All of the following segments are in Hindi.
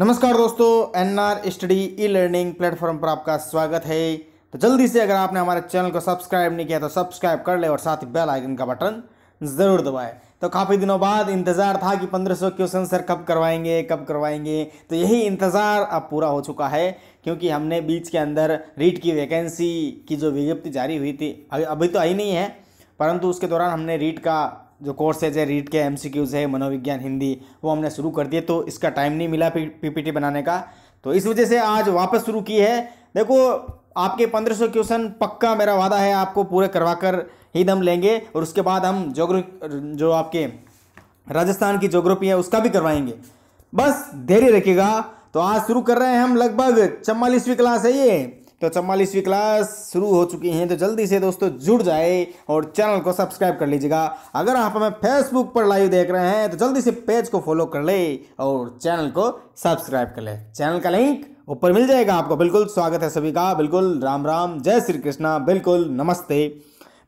नमस्कार दोस्तों N R study e learning platform पर आपका स्वागत है तो जल्दी से अगर आपने हमारे चैनल को सब्सक्राइब नहीं किया तो सब्सक्राइब कर ले और साथ ही बेल आइकन का बटन ज़रूर दबाए तो काफ़ी दिनों बाद इंतज़ार था कि 1500 क्वेश्चन सर कब करवाएंगे कब करवाएंगे तो यही इंतज़ार अब पूरा हो चुका है क्योंकि हमने बीच के अंदर रीट की वैकेंसी की जो विज्ञप्ति जारी हुई थी अभी तो आई नहीं है परंतु उसके दौरान हमने रीट का जो कोर्सेज है रीड के क्यूज है मनोविज्ञान हिंदी वो हमने शुरू कर दिए तो इसका टाइम नहीं मिला पीपीटी बनाने का तो इस वजह से आज वापस शुरू की है देखो आपके 1500 क्वेश्चन पक्का मेरा वादा है आपको पूरे करवा कर ही दम लेंगे और उसके बाद हम जोग्रो जो आपके राजस्थान की जोग्राफी है उसका भी करवाएंगे बस धैर्य रखिएगा तो आज शुरू कर रहे हैं हम लगभग चवालीसवीं क्लास है ये तो चवालीसवीं क्लास शुरू हो चुकी हैं तो जल्दी से दोस्तों जुड़ जाए और चैनल को सब्सक्राइब कर लीजिएगा अगर आप हमें फेसबुक पर लाइव देख रहे हैं तो जल्दी से पेज को फॉलो कर ले और चैनल को सब्सक्राइब कर ले चैनल का लिंक ऊपर मिल जाएगा आपको बिल्कुल स्वागत है सभी का बिल्कुल राम राम जय श्री कृष्णा बिल्कुल नमस्ते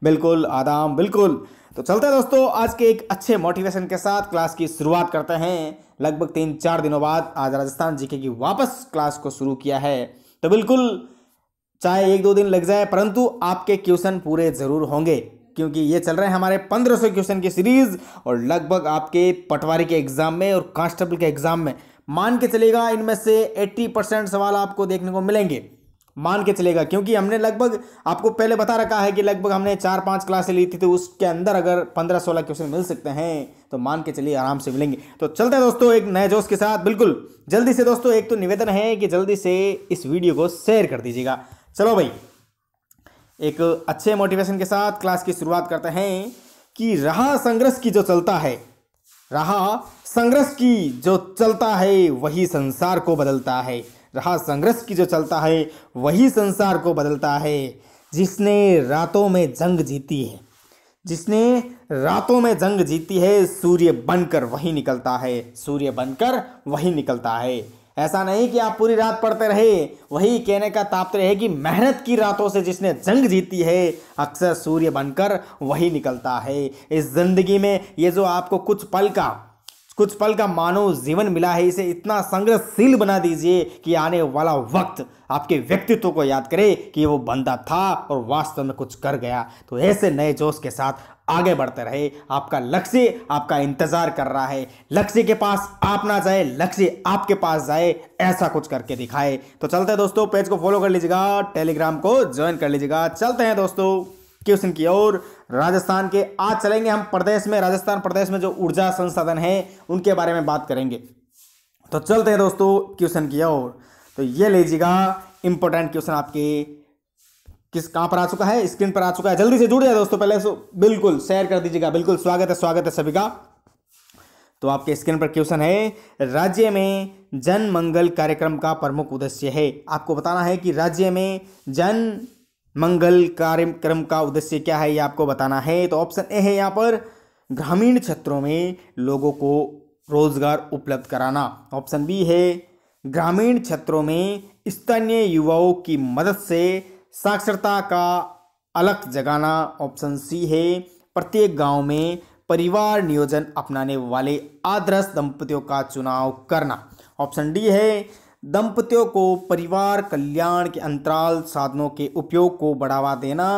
बिल्कुल आदाम बिल्कुल तो चलते हैं दोस्तों आज के एक अच्छे मोटिवेशन के साथ क्लास की शुरुआत करते हैं लगभग तीन चार दिनों बाद आज राजस्थान जीके की वापस क्लास को शुरू किया है तो बिल्कुल चाहे एक दो दिन लग जाए परंतु आपके क्वेश्चन पूरे ज़रूर होंगे क्योंकि ये चल रहे हैं हमारे 1500 क्वेश्चन की सीरीज और लगभग आपके पटवारी के एग्जाम में और कांस्टेबल के एग्जाम में मान के चलेगा इनमें से 80 परसेंट सवाल आपको देखने को मिलेंगे मान के चलेगा क्योंकि हमने लगभग आपको पहले बता रखा है कि लगभग हमने चार पांच क्लासें ली थी तो उसके अंदर अगर पंद्रह सोलह क्वेश्चन मिल सकते हैं तो मान के चलिए आराम से मिलेंगे तो चलते हैं दोस्तों एक नए जोश के साथ बिल्कुल जल्दी से दोस्तों एक तो निवेदन है कि जल्दी से इस वीडियो को शेयर कर दीजिएगा चलो भाई एक अच्छे मोटिवेशन के साथ क्लास की शुरुआत करते हैं कि रहा संघर्ष की जो चलता है रहा संघर्ष की जो चलता है वही संसार को बदलता है रहा संघर्ष की जो चलता है वही संसार को बदलता है जिसने रातों में जंग जीती है जिसने रातों में जंग जीती है सूर्य बनकर वही निकलता है सूर्य बनकर वही निकलता है ऐसा नहीं कि आप पूरी रात पढ़ते रहे वही कहने का तात्पर्य है कि मेहनत की रातों से जिसने जंग जीती है अक्सर सूर्य बनकर वही निकलता है इस ज़िंदगी में ये जो आपको कुछ पल का कुछ पल का मानव जीवन मिला है इसे इतना संघर्षशील बना दीजिए कि आने वाला वक्त आपके व्यक्तित्व को याद करे कि वो बंदा था और वास्तव में कुछ कर गया तो ऐसे नए जोश के साथ आगे बढ़ते रहे आपका लक्ष्य आपका इंतजार कर रहा है लक्ष्य के पास आप ना जाए लक्ष्य आपके पास जाए ऐसा कुछ करके दिखाए तो चलते हैं दोस्तों पेज को फॉलो कर लीजिएगा टेलीग्राम को ज्वाइन कर लीजिएगा चलते हैं दोस्तों क्वेश्चन की ओर राजस्थान के आज चलेंगे हम प्रदेश में राजस्थान प्रदेश में जो ऊर्जा संसाधन है उनके बारे में बात करेंगे तो चलते हैं दोस्तों क्वेश्चन की ओर तो ये लीजिएगा इंपॉर्टेंट क्वेश्चन आपके किस कहां पर आ चुका है स्क्रीन पर आ चुका है जल्दी से जुड़ जाए दोस्तों पहले सो बिल्कुल शेयर कर दीजिएगा बिल्कुल स्वागत है स्वागत है सभी का तो आपके स्क्रीन पर क्वेश्चन है राज्य में जन मंगल कार्यक्रम का प्रमुख उद्देश्य है आपको बताना है कि राज्य में जन मंगल कार्यक्रम का उद्देश्य क्या है ये आपको बताना है तो ऑप्शन ए है यहाँ पर ग्रामीण क्षेत्रों में लोगों को रोजगार उपलब्ध कराना ऑप्शन बी है ग्रामीण क्षेत्रों में स्थानीय युवाओं की मदद से साक्षरता का अलग जगाना ऑप्शन सी है प्रत्येक गांव में परिवार नियोजन अपनाने वाले आदर्श दंपतियों का चुनाव करना ऑप्शन डी है दंपतियों को परिवार कल्याण के अंतराल साधनों के उपयोग को बढ़ावा देना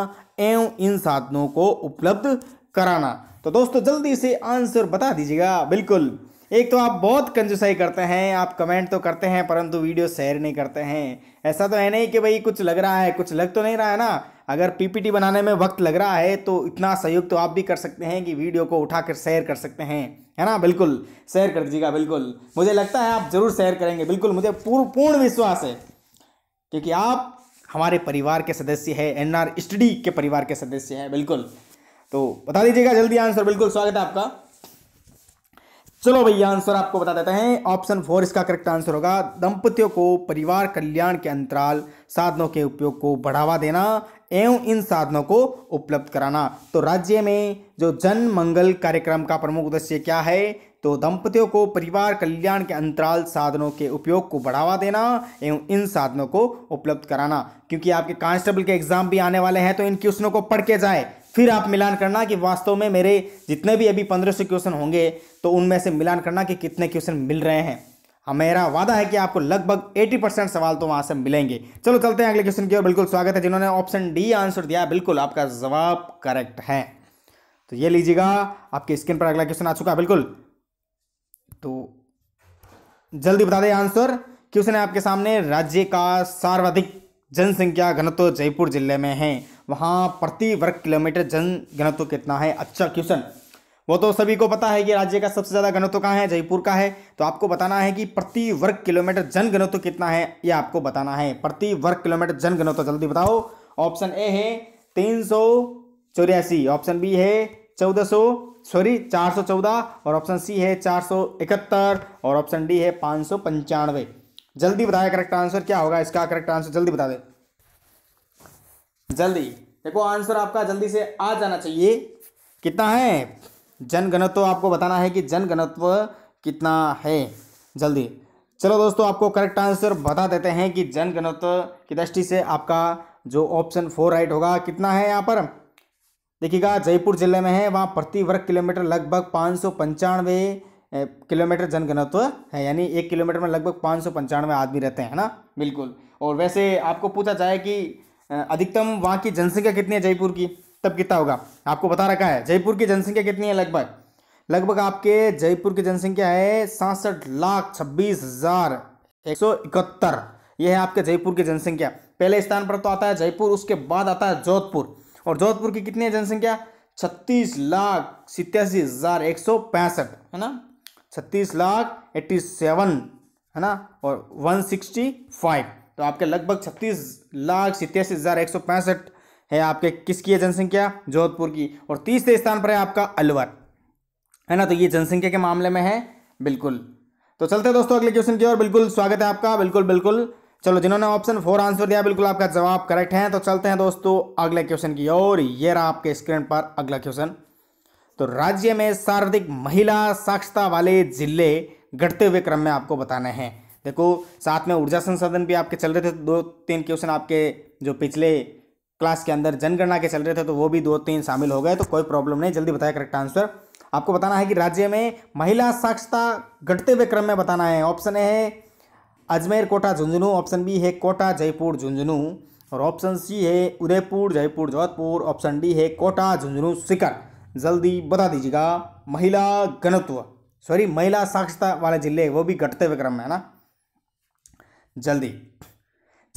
एवं इन साधनों को उपलब्ध कराना तो दोस्तों जल्दी से आंसर बता दीजिएगा बिल्कुल एक तो आप बहुत कंजूसाई करते हैं आप कमेंट तो करते हैं परंतु वीडियो शेयर नहीं करते हैं ऐसा तो है नहीं कि भाई कुछ लग रहा है कुछ लग तो नहीं रहा है ना अगर पीपीटी बनाने में वक्त लग रहा है तो इतना सहयोग तो आप भी कर सकते हैं कि वीडियो को उठा कर शेयर कर सकते हैं है ना बिल्कुल शेयर कर दीजिएगा बिल्कुल मुझे लगता है आप ज़रूर शेयर करेंगे बिल्कुल मुझे पूर्ण पूर्ण विश्वास है क्योंकि आप हमारे परिवार के सदस्य है एन आर स्टडी के परिवार के सदस्य हैं बिल्कुल तो बता दीजिएगा जल्दी आंसर बिल्कुल स्वागत है आपका चलो भैया आंसर आपको बता देते हैं ऑप्शन फोर इसका करेक्ट आंसर होगा दंपतियों को परिवार कल्याण के अंतराल साधनों के उपयोग को बढ़ावा देना एवं इन साधनों को उपलब्ध कराना तो राज्य में जो जन मंगल कार्यक्रम का प्रमुख उद्देश्य क्या है तो दंपतियों को परिवार कल्याण के अंतराल साधनों के उपयोग को बढ़ावा देना एवं इन साधनों को उपलब्ध कराना क्योंकि आपके कांस्टेबल के एग्जाम भी आने वाले हैं तो इन क्वेश्चनों को पढ़ के जाए फिर आप मिलान करना कि वास्तव में मेरे जितने भी अभी पंद्रह सौ क्वेश्चन होंगे तो उनमें से मिलान करना कि कितने क्वेश्चन मिल रहे हैं हाँ, मेरा वादा है कि आपको लगभग 80 परसेंट सवाल तो वहां से मिलेंगे चलो चलते हैं अगले क्वेश्चन की ओर बिल्कुल स्वागत है जिन्होंने ऑप्शन डी आंसर दिया बिल्कुल आपका जवाब करेक्ट है तो ये लीजिएगा आपकी स्क्रीन पर अगला क्वेश्चन आ चुका है बिल्कुल तो जल्दी बता दें आंसर क्वेश्चन है आपके सामने राज्य का सर्वाधिक जनसंख्या घनत्व जयपुर जिले में है वहां प्रति वर्ग किलोमीटर जन घनत्व कितना है अच्छा क्वेश्चन वो तो सभी को पता है कि राज्य का सबसे ज़्यादा घनत्व कहाँ है जयपुर का है तो आपको बताना है कि प्रति वर्ग किलोमीटर जन घनत्व कितना है ये आपको बताना है प्रति वर्ग किलोमीटर जन घनत्व जल्दी बताओ ऑप्शन ए है तीन सौ चौरासी ऑप्शन बी है चौदह सॉरी चार चौदह और ऑप्शन सी है चार सौ इकहत्तर और ऑप्शन डी है पाँच सौ पंचानवे जल्दी बताया करेक्ट आंसर क्या होगा इसका करेक्ट आंसर जल्दी बता दे जल्दी देखो आंसर आपका जल्दी से आ जाना चाहिए कितना है जनगणत्व आपको बताना है कि जनगणत्व कितना है जल्दी चलो दोस्तों आपको करेक्ट आंसर बता देते हैं कि जनगणत्व की दृष्टि से आपका जो ऑप्शन फोर राइट होगा कितना है यहाँ पर देखिएगा जयपुर जिले में है वहाँ प्रति वर्ग किलोमीटर लगभग पाँच सौ पंचानवे किलोमीटर जनगणत्व है यानी एक किलोमीटर में लगभग पाँच सौ पंचानवे आदमी रहते हैं ना बिल्कुल और वैसे आपको पूछा जाए कि अधिकतम वहाँ की जनसंख्या कितनी है जयपुर की तब कितना होगा आपको बता रखा है जयपुर की जनसंख्या कितनी है लगभग लगभग आपके जयपुर की जनसंख्या है सड़सठ लाख छब्बीस हजार एक सौ इकहत्तर यह है आपके जयपुर की जनसंख्या पहले स्थान पर तो आता है जयपुर उसके बाद आता है जोधपुर और जोधपुर की कितनी है जनसंख्या छत्तीस लाख सितयासी हजार एक सौ पैंसठ है ना छत्तीस लाख एट्टी सेवन है ना और वन सिक्सटी फाइव तो आपके लगभग छत्तीस लाख सितयासी हजार एक सौ पैंसठ है आपके किसकी है जनसंख्या जोधपुर की और तीसरे स्थान पर है आपका अलवर है ना तो ये जनसंख्या के मामले में है बिल्कुल तो चलते दोस्तों अगले क्वेश्चन की ओर बिल्कुल स्वागत है आपका बिल्कुल बिल्कुल चलो जिन्होंने ऑप्शन फोर आंसर दिया बिल्कुल आपका जवाब करेक्ट है तो चलते हैं दोस्तों अगले क्वेश्चन की ओर ये रहा आपके स्क्रीन पर अगला क्वेश्चन तो राज्य में सर्वाधिक महिला साक्षरता वाले जिले घटते हुए क्रम में आपको बताना है देखो साथ में ऊर्जा संसाधन भी आपके चल रहे थे दो तीन क्वेश्चन आपके जो पिछले क्लास के अंदर जनगणना के चल रहे थे तो वो भी दो तीन शामिल हो गए तो कोई प्रॉब्लम नहीं जल्दी बताया करेक्ट आंसर आपको बताना है कि राज्य में महिला साक्षरता घटते हुए क्रम में बताना है ऑप्शन ए है अजमेर कोटा झुंझुनू ऑप्शन बी है कोटा जयपुर झुंझुनू और ऑप्शन सी है उदयपुर जयपुर जोधपुर ऑप्शन डी है कोटा झुंझुनू सिकर जल्दी बता दीजिएगा महिला घनत्व सॉरी महिला साक्षरता वाले जिले वो भी घटते हुए क्रम में है ना जल्दी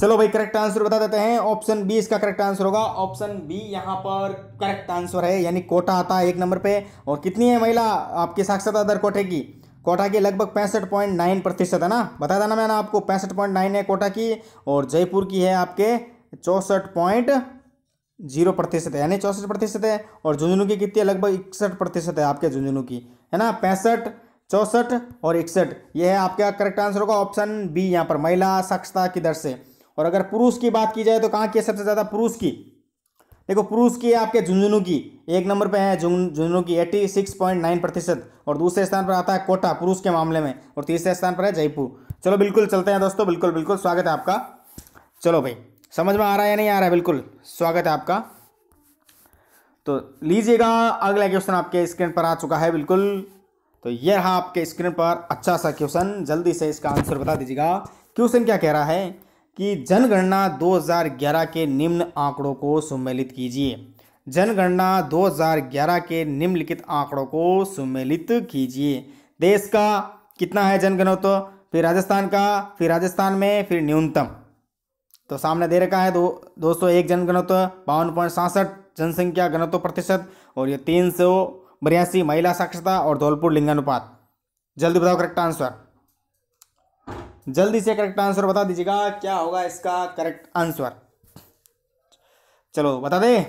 चलो भाई करेक्ट आंसर बता देते हैं ऑप्शन बी इसका करेक्ट आंसर होगा ऑप्शन बी यहाँ पर करेक्ट आंसर है यानी कोटा आता है एक नंबर पे और कितनी है महिला आपकी साक्षरता दर कोटे की कोटा की लगभग पैंसठ पॉइंट नाइन प्रतिशत है ना बता देना मैंने आपको पैंसठ पॉइंट नाइन है कोटा की और जयपुर की है आपके चौंसठ पॉइंट जीरो प्रतिशत है यानी चौंसठ प्रतिशत है और झुंझुनू की कितनी है लगभग इकसठ प्रतिशत है आपके झुंझुनू की है ना पैंसठ चौंसठ और इकसठ यह है आपका करेक्ट आंसर होगा ऑप्शन बी यहाँ पर महिला साक्षरता की दर से और अगर पुरुष की बात की जाए तो कहाँ की है सबसे ज़्यादा पुरुष की देखो पुरुष की आपके झुंझुनू की एक नंबर पे है झुंझुनू की एट्टी सिक्स पॉइंट नाइन प्रतिशत और दूसरे स्थान पर आता है कोटा पुरुष के मामले में और तीसरे स्थान पर है जयपुर चलो बिल्कुल चलते हैं दोस्तों बिल्कुल बिल्कुल स्वागत है आपका चलो भाई समझ में आ रहा है या नहीं आ रहा है बिल्कुल स्वागत है आपका तो लीजिएगा अगला क्वेश्चन आपके स्क्रीन पर आ चुका है बिल्कुल तो यह रहा आपके स्क्रीन पर अच्छा सा क्वेश्चन जल्दी से इसका आंसर बता दीजिएगा क्वेश्चन क्या कह रहा है कि जनगणना 2011 के निम्न आंकड़ों को सम्मिलित कीजिए जनगणना 2011 के निम्नलिखित आंकड़ों को सम्मिलित कीजिए देश का कितना है तो फिर राजस्थान का फिर राजस्थान में फिर न्यूनतम तो सामने दे रखा है दो दो सौ एक जनगणत्व बावन पॉइंट सासठ जनसंख्या घनत्व प्रतिशत और ये तीन सौ बयासी महिला साक्षरता और धौलपुर लिंगानुपात जल्दी बताओ करेक्ट आंसर जल्दी से करेक्ट आंसर बता दीजिएगा क्या होगा इसका करेक्ट आंसर चलो बता दें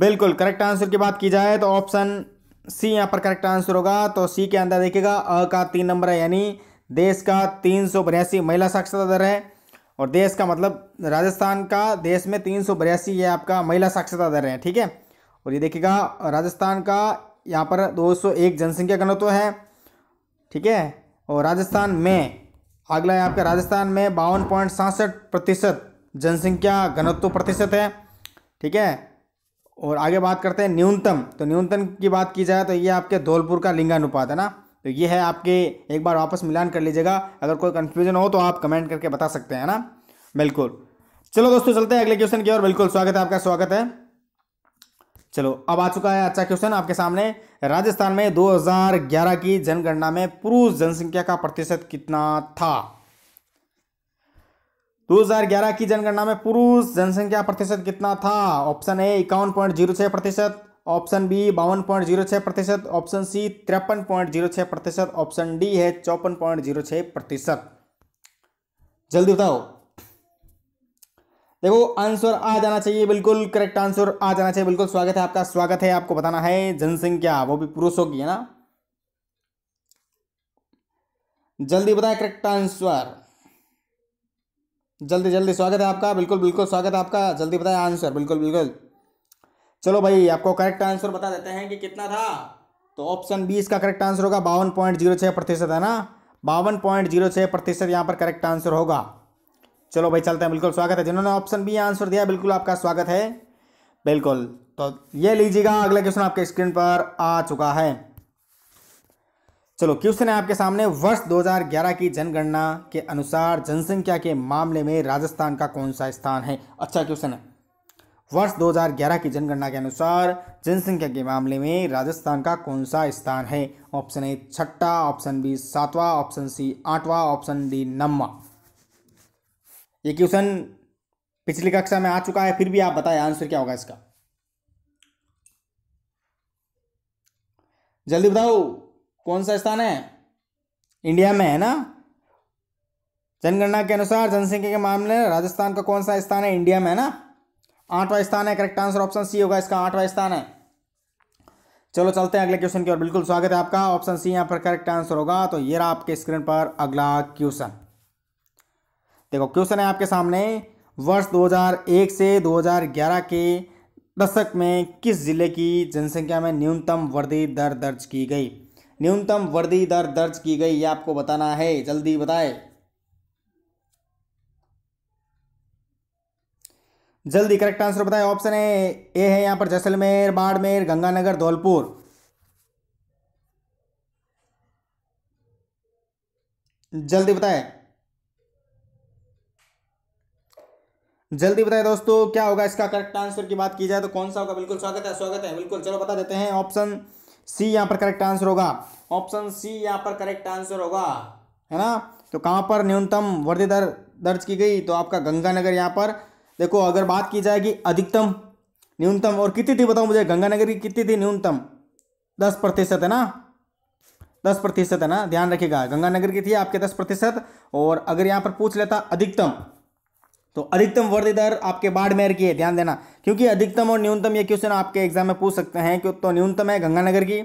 बिल्कुल करेक्ट आंसर की बात की जाए तो ऑप्शन सी यहाँ पर करेक्ट आंसर होगा तो सी के अंदर देखिएगा अ का तीन नंबर है यानी देश का तीन सौ बयासी महिला साक्षरता दर है और देश का मतलब राजस्थान का देश में तीन सौ बयासी ये आपका महिला साक्षरता दर है ठीक है और ये देखिएगा राजस्थान का यहाँ पर दो सौ एक जनसंख्या घनत्व है ठीक है और राजस्थान में अगला है आपका राजस्थान में बावन पॉइंट सासठ प्रतिशत जनसंख्या घनत्व प्रतिशत है ठीक है और आगे बात करते हैं न्यूनतम तो न्यूनतम की बात की जाए तो ये आपके धौलपुर का लिंगानुपात है ना तो ये है आपके एक बार वापस मिलान कर लीजिएगा अगर कोई कन्फ्यूजन हो तो आप कमेंट करके बता सकते हैं ना बिल्कुल चलो दोस्तों चलते हैं अगले क्वेश्चन की ओर बिल्कुल स्वागत है आपका स्वागत है चलो अब आ चुका है अच्छा क्वेश्चन आपके सामने राजस्थान में 2011 की जनगणना में पुरुष जनसंख्या का प्रतिशत कितना था 2011 की जनगणना में पुरुष जनसंख्या प्रतिशत कितना था ऑप्शन ए इक्यावन पॉइंट जीरो छह प्रतिशत ऑप्शन बी बावन पॉइंट जीरो छह प्रतिशत ऑप्शन सी तिरपन पॉइंट जीरो छह प्रतिशत ऑप्शन डी है चौपन पॉइंट जीरो छह प्रतिशत जल्दी बताओ देखो आंसर आ जाना चाहिए बिल्कुल करेक्ट आंसर आ जाना चाहिए बिल्कुल स्वागत है आपका स्वागत है आपको बताना है जनसंख्या वो भी पुरुषों की है ना जल्दी बताएं करेक्ट आंसर जल्दी जल्दी स्वागत है आपका बिल्कुल बिल्कुल स्वागत है आपका जल्दी बताएं आंसर बिल्कुल बिल्कुल चलो भाई आपको करेक्ट आंसर बता देते हैं कि कितना था तो ऑप्शन बीस का करेक्ट आंसर होगा बावन पॉइंट जीरो छह प्रतिशत है ना बावन पॉइंट जीरो छह प्रतिशत यहाँ पर करेक्ट आंसर होगा चलो भाई चलते हैं बिल्कुल स्वागत है जिन्होंने ऑप्शन बी आंसर दिया बिल्कुल आपका स्वागत है बिल्कुल तो ये लीजिएगा अगला क्वेश्चन आपके स्क्रीन पर आ चुका है चलो क्वेश्चन है आपके सामने वर्ष 2011 की जनगणना के अनुसार जनसंख्या के मामले में राजस्थान का कौन सा स्थान है अच्छा क्वेश्चन है वर्ष 2011 की जनगणना के अनुसार जनसंख्या के मामले में राजस्थान का कौन सा स्थान है ऑप्शन ए छठा ऑप्शन बी सातवां ऑप्शन सी आठवां ऑप्शन डी नम्मा ये क्वेश्चन पिछली कक्षा में आ चुका है फिर भी आप बताएं आंसर क्या होगा इसका जल्दी बताओ कौन सा स्थान है इंडिया में है ना जनगणना के अनुसार जनसंख्या के मामले में राजस्थान का कौन सा स्थान है इंडिया में है ना आठवां स्थान है करेक्ट आंसर ऑप्शन सी होगा इसका आठवां स्थान है चलो चलते हैं अगले क्वेश्चन की ओर बिल्कुल स्वागत है आपका ऑप्शन सी यहाँ पर करेक्ट आंसर होगा तो ये रहा आपके स्क्रीन पर अगला क्वेश्चन देखो क्वेश्चन है आपके सामने वर्ष 2001 से 2011 के दशक में किस जिले की जनसंख्या में न्यूनतम वृद्धि दर दर्ज की गई न्यूनतम वृद्धि दर दर्ज की गई ये आपको बताना है जल्दी बताए जल्दी करेक्ट आंसर बताएं ऑप्शन है ए है यहाँ पर जैसलमेर बाड़मेर गंगानगर धौलपुर जल्दी बताएं जल्दी बताएं दोस्तों क्या होगा इसका करेक्ट आंसर की बात की जाए तो कौन सा होगा बिल्कुल स्वागत है स्वागत है बिल्कुल चलो बता देते हैं ऑप्शन सी यहाँ पर करेक्ट आंसर होगा ऑप्शन सी यहाँ पर करेक्ट आंसर होगा है ना तो कहाँ पर न्यूनतम वृद्धि दर दर्ज की गई तो आपका गंगानगर यहाँ पर देखो अगर बात की जाएगी अधिकतम न्यूनतम और कितनी थी बताओ मुझे गंगानगर की कितनी थी न्यूनतम दस प्रतिशत है ना दस प्रतिशत है ना ध्यान रखिएगा गंगानगर की थी आपके दस प्रतिशत और अगर यहाँ पर पूछ लेता अधिकतम तो अधिकतम वृद्धि दर आपके बाड़मेर की है ध्यान देना क्योंकि अधिकतम और न्यूनतम ये क्वेश्चन आपके एग्जाम में पूछ सकते हैं क्यों तो न्यूनतम है गंगानगर की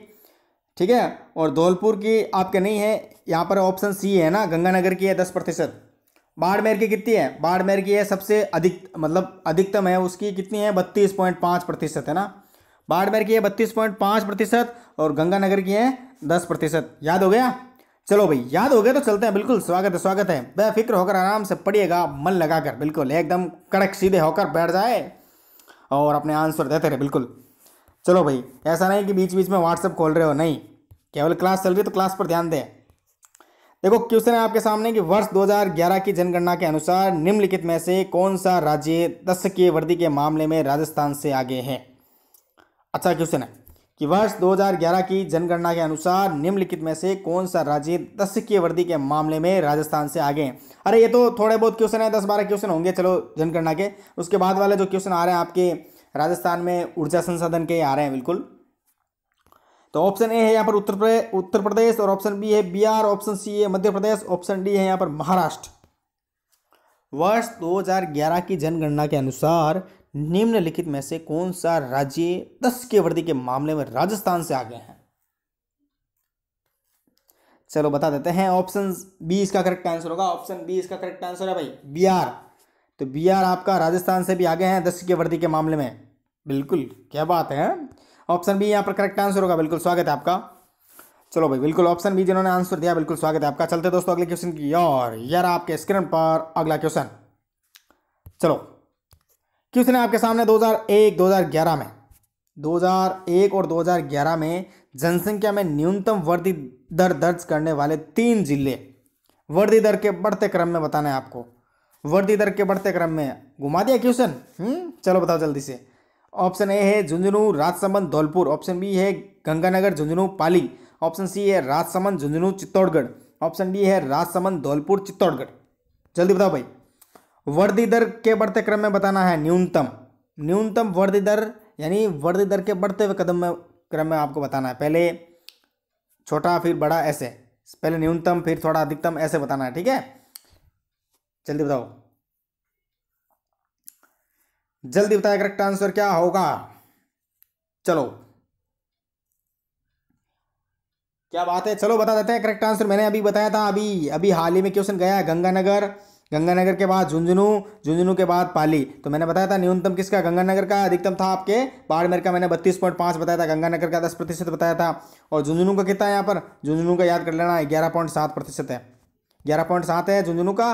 ठीक है और धौलपुर की आपके नहीं है यहाँ पर ऑप्शन सी है ना गंगानगर की है दस प्रतिशत बाड़मेर की कितनी है बाड़मेर की है सबसे अधिक मतलब अधिकतम है उसकी कितनी है बत्तीस पॉइंट पाँच प्रतिशत है ना बाड़मेर की है बत्तीस पॉइंट पाँच प्रतिशत और गंगानगर की है दस प्रतिशत याद हो गया चलो भाई याद हो गया तो चलते हैं बिल्कुल स्वागत है स्वागत है बेफिक्र होकर आराम से पढ़िएगा मन लगाकर बिल्कुल एकदम कड़क सीधे होकर बैठ जाए और अपने आंसर देते रहे बिल्कुल चलो भाई ऐसा नहीं कि बीच बीच में व्हाट्सअप खोल रहे हो नहीं केवल क्लास चल रही है तो क्लास पर ध्यान दें देखो क्वेश्चन है आपके सामने कि वर्ष 2011 की जनगणना के अनुसार निम्नलिखित में से कौन सा राज्य दस की वर्दी के मामले में राजस्थान से आगे है अच्छा क्वेश्चन है कि वर्ष 2011 की जनगणना के अनुसार निम्नलिखित में से कौन सा राज्य की वृद्धि के मामले में राजस्थान से आगे अरे ये तो थोड़े बहुत क्वेश्चन है दस बारह क्वेश्चन होंगे चलो जनगणना के उसके बाद वाले जो क्वेश्चन आ रहे हैं आपके राजस्थान में ऊर्जा संसाधन के आ रहे हैं बिल्कुल तो ऑप्शन ए है यहाँ पर उत्तर प्रदेश उत्तर प्रदेश और ऑप्शन बी है बिहार ऑप्शन सी है मध्य प्रदेश ऑप्शन डी है यहाँ पर महाराष्ट्र वर्ष 2011 की जनगणना के अनुसार निम्नलिखित में से कौन सा राज्य दस के वृद्धि के मामले में राजस्थान से आगे हैं चलो बता देते हैं ऑप्शन बी इसका करेक्ट आंसर होगा ऑप्शन बी इसका करेक्ट आंसर है भाई बिहार तो बिहार आपका राजस्थान से भी आगे हैं दस के वृद्धि के मामले में बिल्कुल क्या बात है ऑप्शन बी यहाँ पर करेक्ट आंसर होगा बिल्कुल स्वागत है आपका चलो भाई बिल्कुल ऑप्शन बी जिन्होंने आंसर दिया बिल्कुल स्वागत है आपका चलते दोस्तों अगले क्वेश्चन की और यार आपके स्क्रीन पर अगला क्वेश्चन चलो कि उसने आपके सामने 2001 2011 में 2001 और 2011 में जनसंख्या में न्यूनतम वृद्धि दर दर्ज करने वाले तीन जिले वृद्धि दर के बढ़ते क्रम में बताना है आपको वृद्धि दर के बढ़ते क्रम में घुमा दिया क्वेश्चन हम्म, चलो बताओ जल्दी से ऑप्शन ए है झुंझुनू राजसमंद धौलपुर ऑप्शन बी है गंगानगर झुंझुनू पाली ऑप्शन सी है राजसमंद झुंझुनू चित्तौड़गढ़ ऑप्शन डी है राजसमंद धौलपुर चित्तौड़गढ़ जल्दी बताओ भाई वृद्धि दर के बढ़ते क्रम में बताना है न्यूनतम न्यूनतम वृद्धि दर यानी वृद्धि दर के बढ़ते हुए कदम में क्रम में आपको बताना है पहले छोटा फिर बड़ा ऐसे पहले न्यूनतम फिर थोड़ा अधिकतम ऐसे बताना है ठीक है जल्दी बताओ जल्दी बताया करेक्ट आंसर क्या होगा चलो क्या बात है चलो बता देते हैं करेक्ट आंसर मैंने अभी बताया था अभी अभी हाल ही में क्वेश्चन गया है गंगानगर गंगानगर के बाद झुंझुनू झुंझुनू के बाद पाली तो मैंने बताया था न्यूनतम किसका गंगानगर का अधिकतम था आपके बाड़मेर का मैंने बत्तीस पॉइंट पाँच बताया था गंगानगर का दस प्रतिशत बताया था और झुंझुनू का कितना है यहाँ पर झुंझुनू का याद कर लेना ग्यारह पॉइंट सात प्रतिशत है ग्यारह पॉइंट सात है झुंझुनू का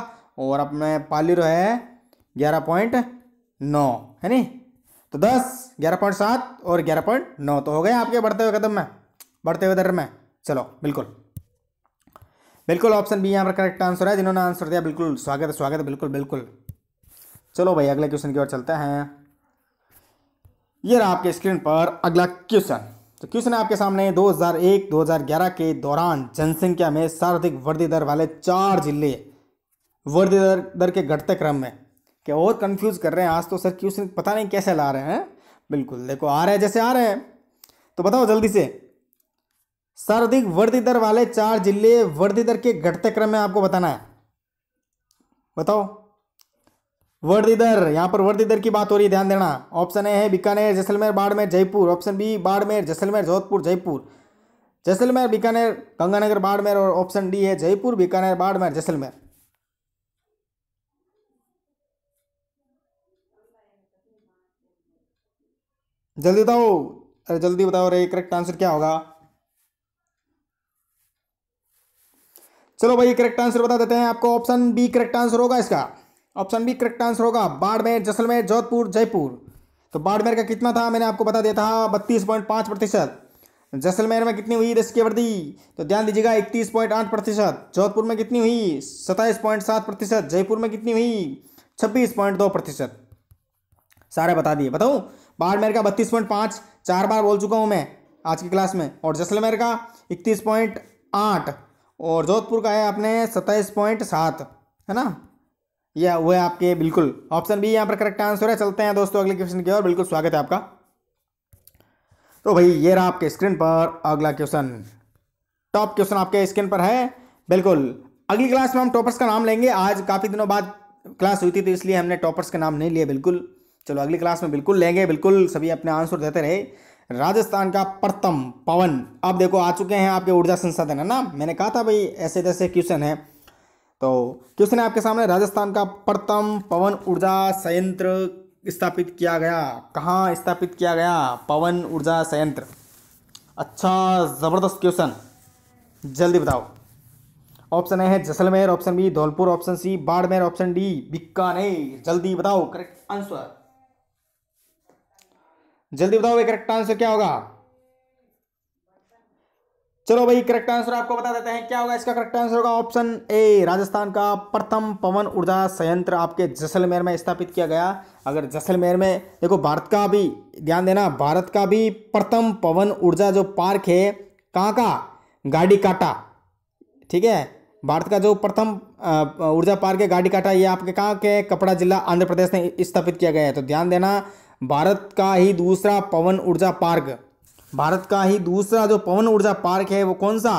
और अपने पाली रो है ग्यारह पॉइंट नौ है नी तो दस ग्यारह पॉइंट सात और ग्यारह पॉइंट नौ तो हो गए आपके बढ़ते हुए कदम में बढ़ते हुए दर में चलो बिल्कुल बिल्कुल ऑप्शन बी यहाँ पर करेक्ट आंसर है जिन्होंने आंसर दिया बिल्कुल स्वागत है स्वागत है बिल्कुल बिल्कुल चलो भाई अगले क्वेश्चन की ओर चलते हैं ये रहा आपके स्क्रीन पर अगला क्वेश्चन तो क्वेश्चन है आपके सामने 2001-2011 के दौरान जनसंख्या में सर्वाधिक वृद्धि दर वाले चार जिले वृद्धि दर दर के घटते क्रम में क्या और कंफ्यूज कर रहे हैं आज तो सर क्वेश्चन पता नहीं कैसे ला रहे हैं बिल्कुल देखो आ रहे हैं जैसे आ रहे हैं तो बताओ जल्दी से सर्वाधिक वृद्धि दर वाले चार जिले वृद्धि दर के घटते क्रम में आपको बताना है बताओ वृद्धि दर यहाँ पर वृद्धि दर की बात हो रही है ध्यान देना ऑप्शन ए है बीकानेर जैसलमेर बाड़मेर जयपुर ऑप्शन बी बाड़मेर जैसलमेर जोधपुर जयपुर जैसलमेर बीकानेर गंगानगर बाड़मेर और ऑप्शन डी है जयपुर बीकानेर बाड़मेर जैसलमेर जल्दी बताओ अरे जल्दी बताओ अरे करेक्ट आंसर क्या होगा चलो भाई करेक्ट आंसर बता देते हैं आपको ऑप्शन बी करेक्ट आंसर होगा इसका ऑप्शन बी करेक्ट आंसर होगा बाड़मेर जैसलमेर जोधपुर जयपुर तो बाड़मेर का कितना था मैंने आपको बता दिया था बत्तीस पॉइंट पाँच प्रतिशत जैसलमेर में कितनी हुई रिस्क की वृद्धि तो ध्यान दीजिएगा इकतीस पॉइंट आठ प्रतिशत जोधपुर में कितनी हुई सत्ताईस पॉइंट सात प्रतिशत जयपुर में कितनी हुई छब्बीस पॉइंट दो प्रतिशत सारे बता दिए बताऊँ बाड़मेर का बत्तीस पॉइंट पाँच चार बार बोल चुका हूँ मैं आज की क्लास में और जैसलमेर का इकतीस पॉइंट आठ और जोधपुर का है आपने सत्ताईस पॉइंट सात है ना यह वो है आपके बिल्कुल ऑप्शन बी यहाँ पर करेक्ट आंसर है चलते हैं दोस्तों अगले क्वेश्चन की ओर बिल्कुल स्वागत है आपका तो भाई ये रहा आपके स्क्रीन पर अगला क्वेश्चन टॉप क्वेश्चन आपके स्क्रीन पर है बिल्कुल अगली क्लास में हम टॉपर्स का नाम लेंगे आज काफ़ी दिनों बाद क्लास हुई थी तो इसलिए हमने टॉपर्स का नाम नहीं लिया बिल्कुल चलो अगली क्लास में बिल्कुल लेंगे बिल्कुल सभी अपने आंसर देते रहे राजस्थान का प्रथम पवन अब देखो आ चुके हैं आपके ऊर्जा संसाधन है ना मैंने कहा था भाई ऐसे जैसे क्वेश्चन है तो क्वेश्चन है आपके सामने राजस्थान का प्रथम पवन ऊर्जा संयंत्र स्थापित किया गया कहाँ स्थापित किया गया पवन ऊर्जा संयंत्र अच्छा ज़बरदस्त क्वेश्चन जल्दी बताओ ऑप्शन ए है Jaisalmer option B Dholpur option C Barmer option D Bikaner जल्दी बताओ करेक्ट आंसर जल्दी बताओ भाई करेक्ट आंसर क्या होगा चलो भाई करेक्ट आंसर आपको बता देते हैं क्या होगा इसका करेक्ट आंसर होगा ऑप्शन ए राजस्थान का प्रथम पवन ऊर्जा संयंत्र आपके जैसलमेर में स्थापित किया गया अगर जैसलमेर में देखो भारत का भी ध्यान देना भारत का भी प्रथम पवन ऊर्जा जो पार्क है कहाँ का गाड़ी काटा ठीक है भारत का जो प्रथम ऊर्जा पार्क है गाड़ी काटा ये आपके कहाँ के कपड़ा जिला आंध्र प्रदेश में स्थापित किया गया है तो ध्यान देना भारत का ही दूसरा पवन ऊर्जा पार्क भारत का ही दूसरा जो पवन ऊर्जा पार्क है वो कौन सा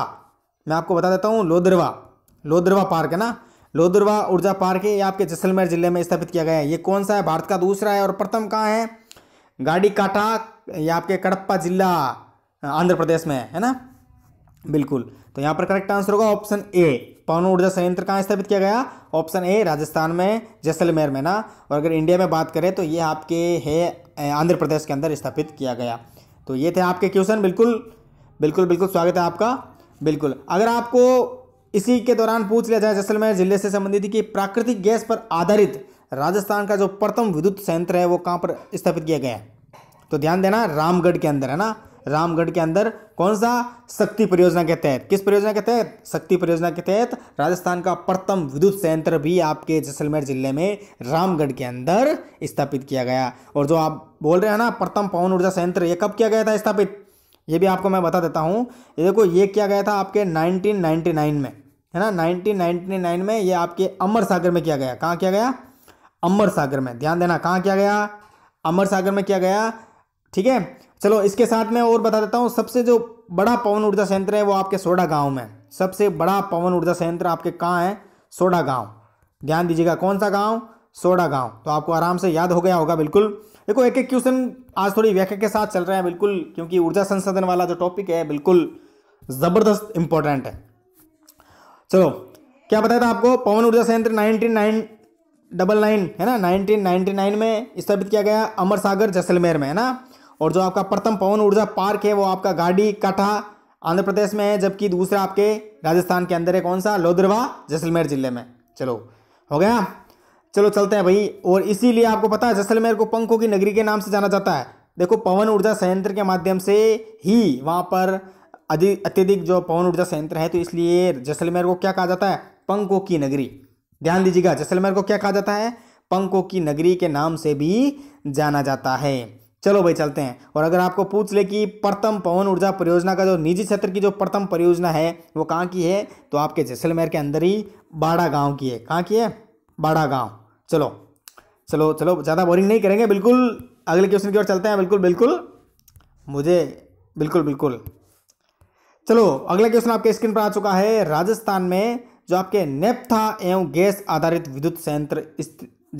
मैं आपको बता देता हूँ लोधरवा लोधरवा पार्क है ना लोधरवा ऊर्जा पार्क है ये आपके जैसलमेर जिले में स्थापित किया गया है ये कौन सा है भारत का दूसरा है और प्रथम कहाँ है गाड़ी काटा ये आपके कड़प्पा जिला आंध्र प्रदेश में है ना बिल्कुल तो यहाँ पर करेक्ट आंसर होगा ऑप्शन ए पवन ऊर्जा संयंत्र कहाँ स्थापित किया गया ऑप्शन ए राजस्थान में जैसलमेर में ना और अगर इंडिया में बात करें तो ये आपके है आंध्र प्रदेश के अंदर स्थापित किया गया तो ये थे आपके क्वेश्चन बिल्कुल बिल्कुल बिल्कुल स्वागत है आपका बिल्कुल अगर आपको इसी के दौरान पूछ लिया जाए जैसलमेर जिले से संबंधित कि प्राकृतिक गैस पर आधारित राजस्थान का जो प्रथम विद्युत संयंत्र है वो कहाँ पर स्थापित किया गया है तो ध्यान देना रामगढ़ के अंदर है ना रामगढ़ के अंदर कौन सा शक्ति परियोजना के तहत किस परियोजना के तहत शक्ति परियोजना के तहत राजस्थान का प्रथम विद्युत संयंत्र भी आपके जैसलमेर जिले में रामगढ़ के अंदर स्थापित किया गया और जो आप बोल रहे हैं ना प्रथम पवन ऊर्जा संयंत्र ये कब किया गया था स्थापित ये भी आपको मैं बता देता हूँ ये देखो ये किया गया था आपके नाइनटीन में है ना नाइनटीन में ये आपके अमर सागर में किया गया कहाँ किया गया अमर सागर में ध्यान देना कहाँ किया गया अमर सागर में किया गया ठीक है चलो इसके साथ मैं और बता देता हूँ सबसे जो बड़ा पवन ऊर्जा संयंत्र है वो आपके सोडा गाँव में सबसे बड़ा पवन ऊर्जा संयंत्र आपके कहाँ है सोडा गाँव ध्यान दीजिएगा कौन सा गाँव सोडा गाँव तो आपको आराम से याद हो गया होगा बिल्कुल देखो एक एक क्वेश्चन आज थोड़ी व्याख्या के साथ चल रहे हैं बिल्कुल क्योंकि ऊर्जा संसाधन वाला जो टॉपिक है बिल्कुल ज़बरदस्त इंपॉर्टेंट है चलो क्या बताया था आपको पवन ऊर्जा संयंत्र नाइनटीन नाइन डबल नाइन है ना नाइनटीन नाइनटी नाइन में स्थापित किया गया अमर सागर जैसलमेर में है ना और जो आपका प्रथम पवन ऊर्जा पार्क है वो आपका गाड़ी काठा आंध्र प्रदेश में है जबकि दूसरा आपके राजस्थान के अंदर है कौन सा लोधरवा जैसलमेर जिले में चलो हो गया चलो चलते हैं भाई और इसीलिए आपको पता है जैसलमेर को पंखों की नगरी के नाम से जाना जाता है देखो पवन ऊर्जा संयंत्र के माध्यम से ही वहाँ पर अत्यधिक जो पवन ऊर्जा संयंत्र है तो इसलिए जैसलमेर को क्या कहा जाता है पंखों की नगरी ध्यान दीजिएगा जैसलमेर को क्या कहा जाता है पंखों की नगरी के नाम से भी जाना जाता है चलो भाई चलते हैं और अगर आपको पूछ ले कि प्रथम पवन ऊर्जा परियोजना का जो निजी क्षेत्र की जो प्रथम परियोजना है वो कहाँ की है तो आपके जैसलमेर के अंदर ही बाड़ा गांव की है कहाँ की है बाड़ा गांव चलो चलो चलो ज़्यादा बोरिंग नहीं करेंगे बिल्कुल अगले क्वेश्चन की ओर चलते हैं बिल्कुल बिल्कुल मुझे बिल्कुल बिल्कुल चलो अगला क्वेश्चन आपके स्क्रीन पर आ चुका है राजस्थान में जो आपके नेपथा एवं गैस आधारित विद्युत संयंत्र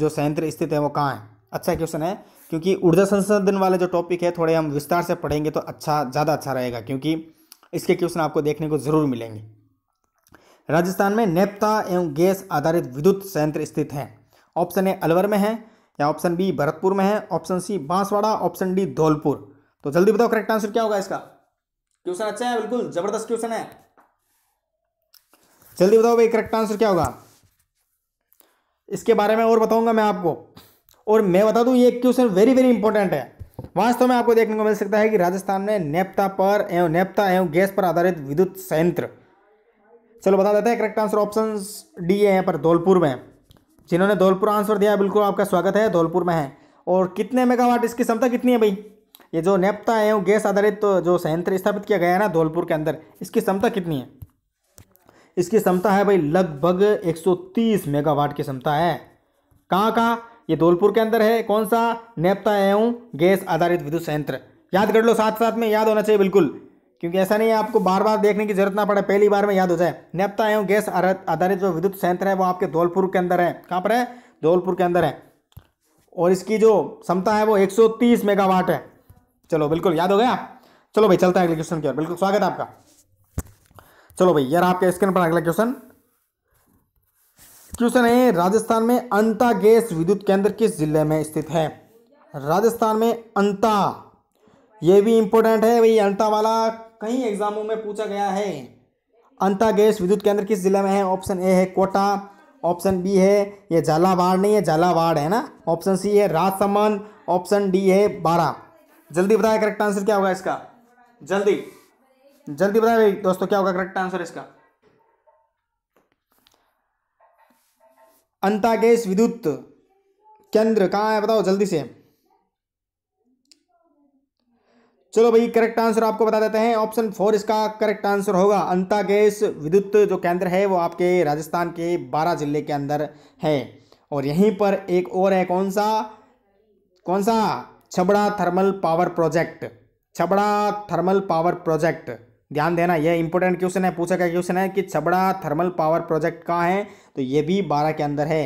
जो संयंत्र स्थित है वो कहाँ है अच्छा क्वेश्चन है क्योंकि ऊर्जा संसाधन वाला जो टॉपिक है थोड़े हम विस्तार से पढ़ेंगे तो अच्छा ज़्यादा अच्छा रहेगा क्योंकि इसके क्वेश्चन आपको देखने को ज़रूर मिलेंगे राजस्थान में नेपता एवं गैस आधारित विद्युत संयंत्र स्थित हैं ऑप्शन ए अलवर में है या ऑप्शन बी भरतपुर में है option C Banswara option D Dholpur तो जल्दी बताओ करेक्ट आंसर क्या होगा इसका क्वेश्चन अच्छा है बिल्कुल जबरदस्त क्वेश्चन है जल्दी बताओ भाई करेक्ट आंसर क्या होगा इसके बारे में और बताऊंगा मैं आपको और मैं बता दूं ये क्वेश्चन वेरी वेरी इंपॉर्टेंट है वास्तव में आपको देखने को मिल सकता है कि राजस्थान में नेपता पर एवं नेपता एवं गैस पर आधारित विद्युत संयंत्र चलो बता देते हैं करेक्ट आंसर ऑप्शन डी है यहाँ पर धौलपुर में जिन्होंने धौलपुर आंसर दिया बिल्कुल आपका स्वागत है धौलपुर में है और कितने मेगावाट इसकी क्षमता कितनी है भाई ये जो नेपता एवं गैस आधारित तो जो संयंत्र स्थापित किया गया है ना धौलपुर के अंदर इसकी क्षमता कितनी है इसकी क्षमता है भाई लगभग 130 मेगावाट की क्षमता है कहाँ कहाँ ये धौलपुर के अंदर है कौन सा नेपता एवं गैस आधारित विद्युत संयंत्र याद कर लो साथ साथ में याद होना चाहिए बिल्कुल क्योंकि ऐसा नहीं है आपको बार बार देखने की जरूरत ना पड़े पहली बार में याद हो जाए नेपता एवं गैस आधारित जो विद्युत संयंत्र है वो आपके धौलपुर के अंदर है कहाँ पर है धौलपुर के अंदर है और इसकी जो क्षमता है वो एक मेगावाट है चलो बिल्कुल याद हो गया चलो भाई चलता है अगले क्वेश्चन की ओर बिल्कुल स्वागत है आपका चलो भाई यार आपके स्क्रीन पर अगला क्वेश्चन क्वेश्चन है राजस्थान में अंता गैस विद्युत केंद्र किस जिले में स्थित है राजस्थान में अंता यह भी इंपॉर्टेंट है भाई अंता वाला कई एग्जामों में पूछा गया है अंता गैस विद्युत केंद्र किस जिले में है ऑप्शन ए है कोटा ऑप्शन बी है ये झालावाड़ नहीं है झालावाड़ है ना ऑप्शन सी है राजसमंद ऑप्शन डी है बारह जल्दी बताया करेक्ट आंसर क्या होगा इसका जल्दी जल्दी बताया भाई दोस्तों क्या होगा करेक्ट आंसर इसका अंताकेश विद्युत केंद्र कहाँ है बताओ जल्दी से चलो भाई करेक्ट आंसर आपको बता देते हैं ऑप्शन फोर इसका करेक्ट आंसर होगा अंताकेश विद्युत जो केंद्र है वो आपके राजस्थान के बारह जिले के अंदर है और यहीं पर एक और है कौन सा कौन सा Chhabra thermal power project Chhabra thermal power project ध्यान देना यह इंपॉर्टेंट क्वेश्चन है पूछा गया क्वेश्चन है कि छबड़ा थर्मल पावर प्रोजेक्ट कहाँ है तो ये भी बारह के अंदर है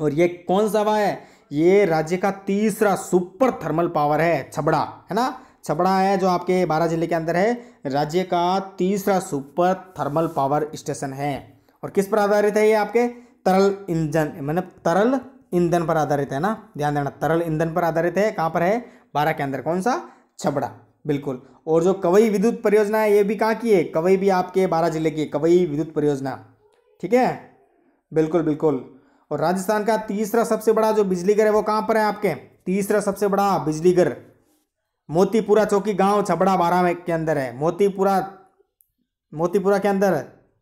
और ये कौन सा हवा है ये राज्य का तीसरा सुपर थर्मल पावर है छबड़ा है ना छबड़ा है जो आपके बारह जिले के अंदर है राज्य का तीसरा सुपर थर्मल पावर स्टेशन है और किस पर आधारित है ये आपके तरल इंजन मतलब तरल ईंधन पर आधारित है ना ध्यान देना तरल ईंधन पर आधारित है कहाँ पर है बारह के अंदर कौन सा छबड़ा बिल्कुल और जो कवई विद्युत परियोजना है ये भी कहाँ की है कवई भी आपके बारह जिले की कवई विद्युत परियोजना ठीक है बिल्कुल बिल्कुल और राजस्थान का तीसरा सबसे बड़ा जो घर है वो कहाँ पर है आपके तीसरा सबसे बड़ा घर मोतीपुरा चौकी गांव छबड़ा बारह में के अंदर है मोतीपुरा मोतीपुरा के अंदर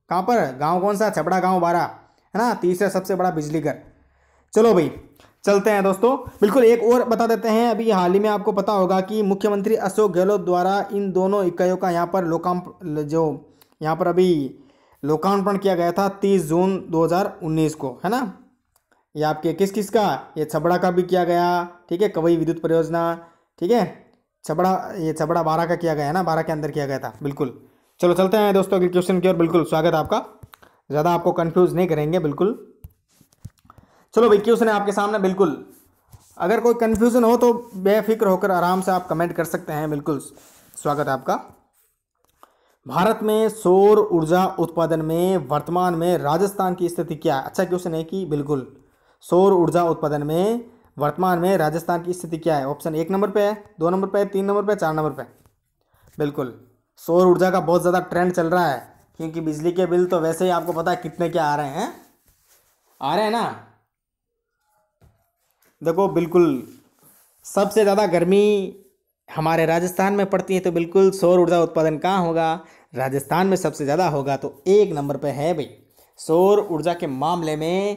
कहाँ पर गांव कौन सा छबड़ा गांव बारह है ना तीसरा सबसे बड़ा बिजलीघर चलो भाई चलते हैं दोस्तों बिल्कुल एक और बता देते हैं अभी हाल ही में आपको पता होगा कि मुख्यमंत्री अशोक गहलोत द्वारा इन दोनों इकाइयों का यहाँ पर लोकार्प जो यहाँ पर अभी लोकार्पण किया गया था 30 जून 2019 को है ना ये आपके किस किस का ये छबड़ा का भी किया गया ठीक है कवई विद्युत परियोजना ठीक है छबड़ा ये छबड़ा बारह का किया गया है ना बारह के अंदर किया गया था बिल्कुल चलो चलते हैं दोस्तों अगले क्वेश्चन की ओर बिल्कुल स्वागत आपका ज़्यादा आपको कन्फ्यूज़ नहीं करेंगे बिल्कुल चलो भाई क्वेश्चन है आपके सामने बिल्कुल अगर कोई कन्फ्यूज़न हो तो बेफिक्र होकर आराम से आप कमेंट कर सकते हैं बिल्कुल स्वागत है आपका भारत में सौर ऊर्जा उत्पादन में वर्तमान में राजस्थान की स्थिति क्या है अच्छा क्वेश्चन है कि बिल्कुल सौर ऊर्जा उत्पादन में वर्तमान में राजस्थान की स्थिति क्या है ऑप्शन एक नंबर पे है दो नंबर पे है तीन नंबर पे चार नंबर पे बिल्कुल सौर ऊर्जा का बहुत ज़्यादा ट्रेंड चल रहा है क्योंकि बिजली के बिल तो वैसे ही आपको पता है कितने क्या आ रहे हैं आ रहे हैं ना देखो बिल्कुल सबसे ज़्यादा गर्मी हमारे राजस्थान में पड़ती है तो बिल्कुल सौर ऊर्जा उत्पादन कहाँ होगा राजस्थान में सबसे ज़्यादा होगा तो एक नंबर पे है भाई सौर ऊर्जा के मामले में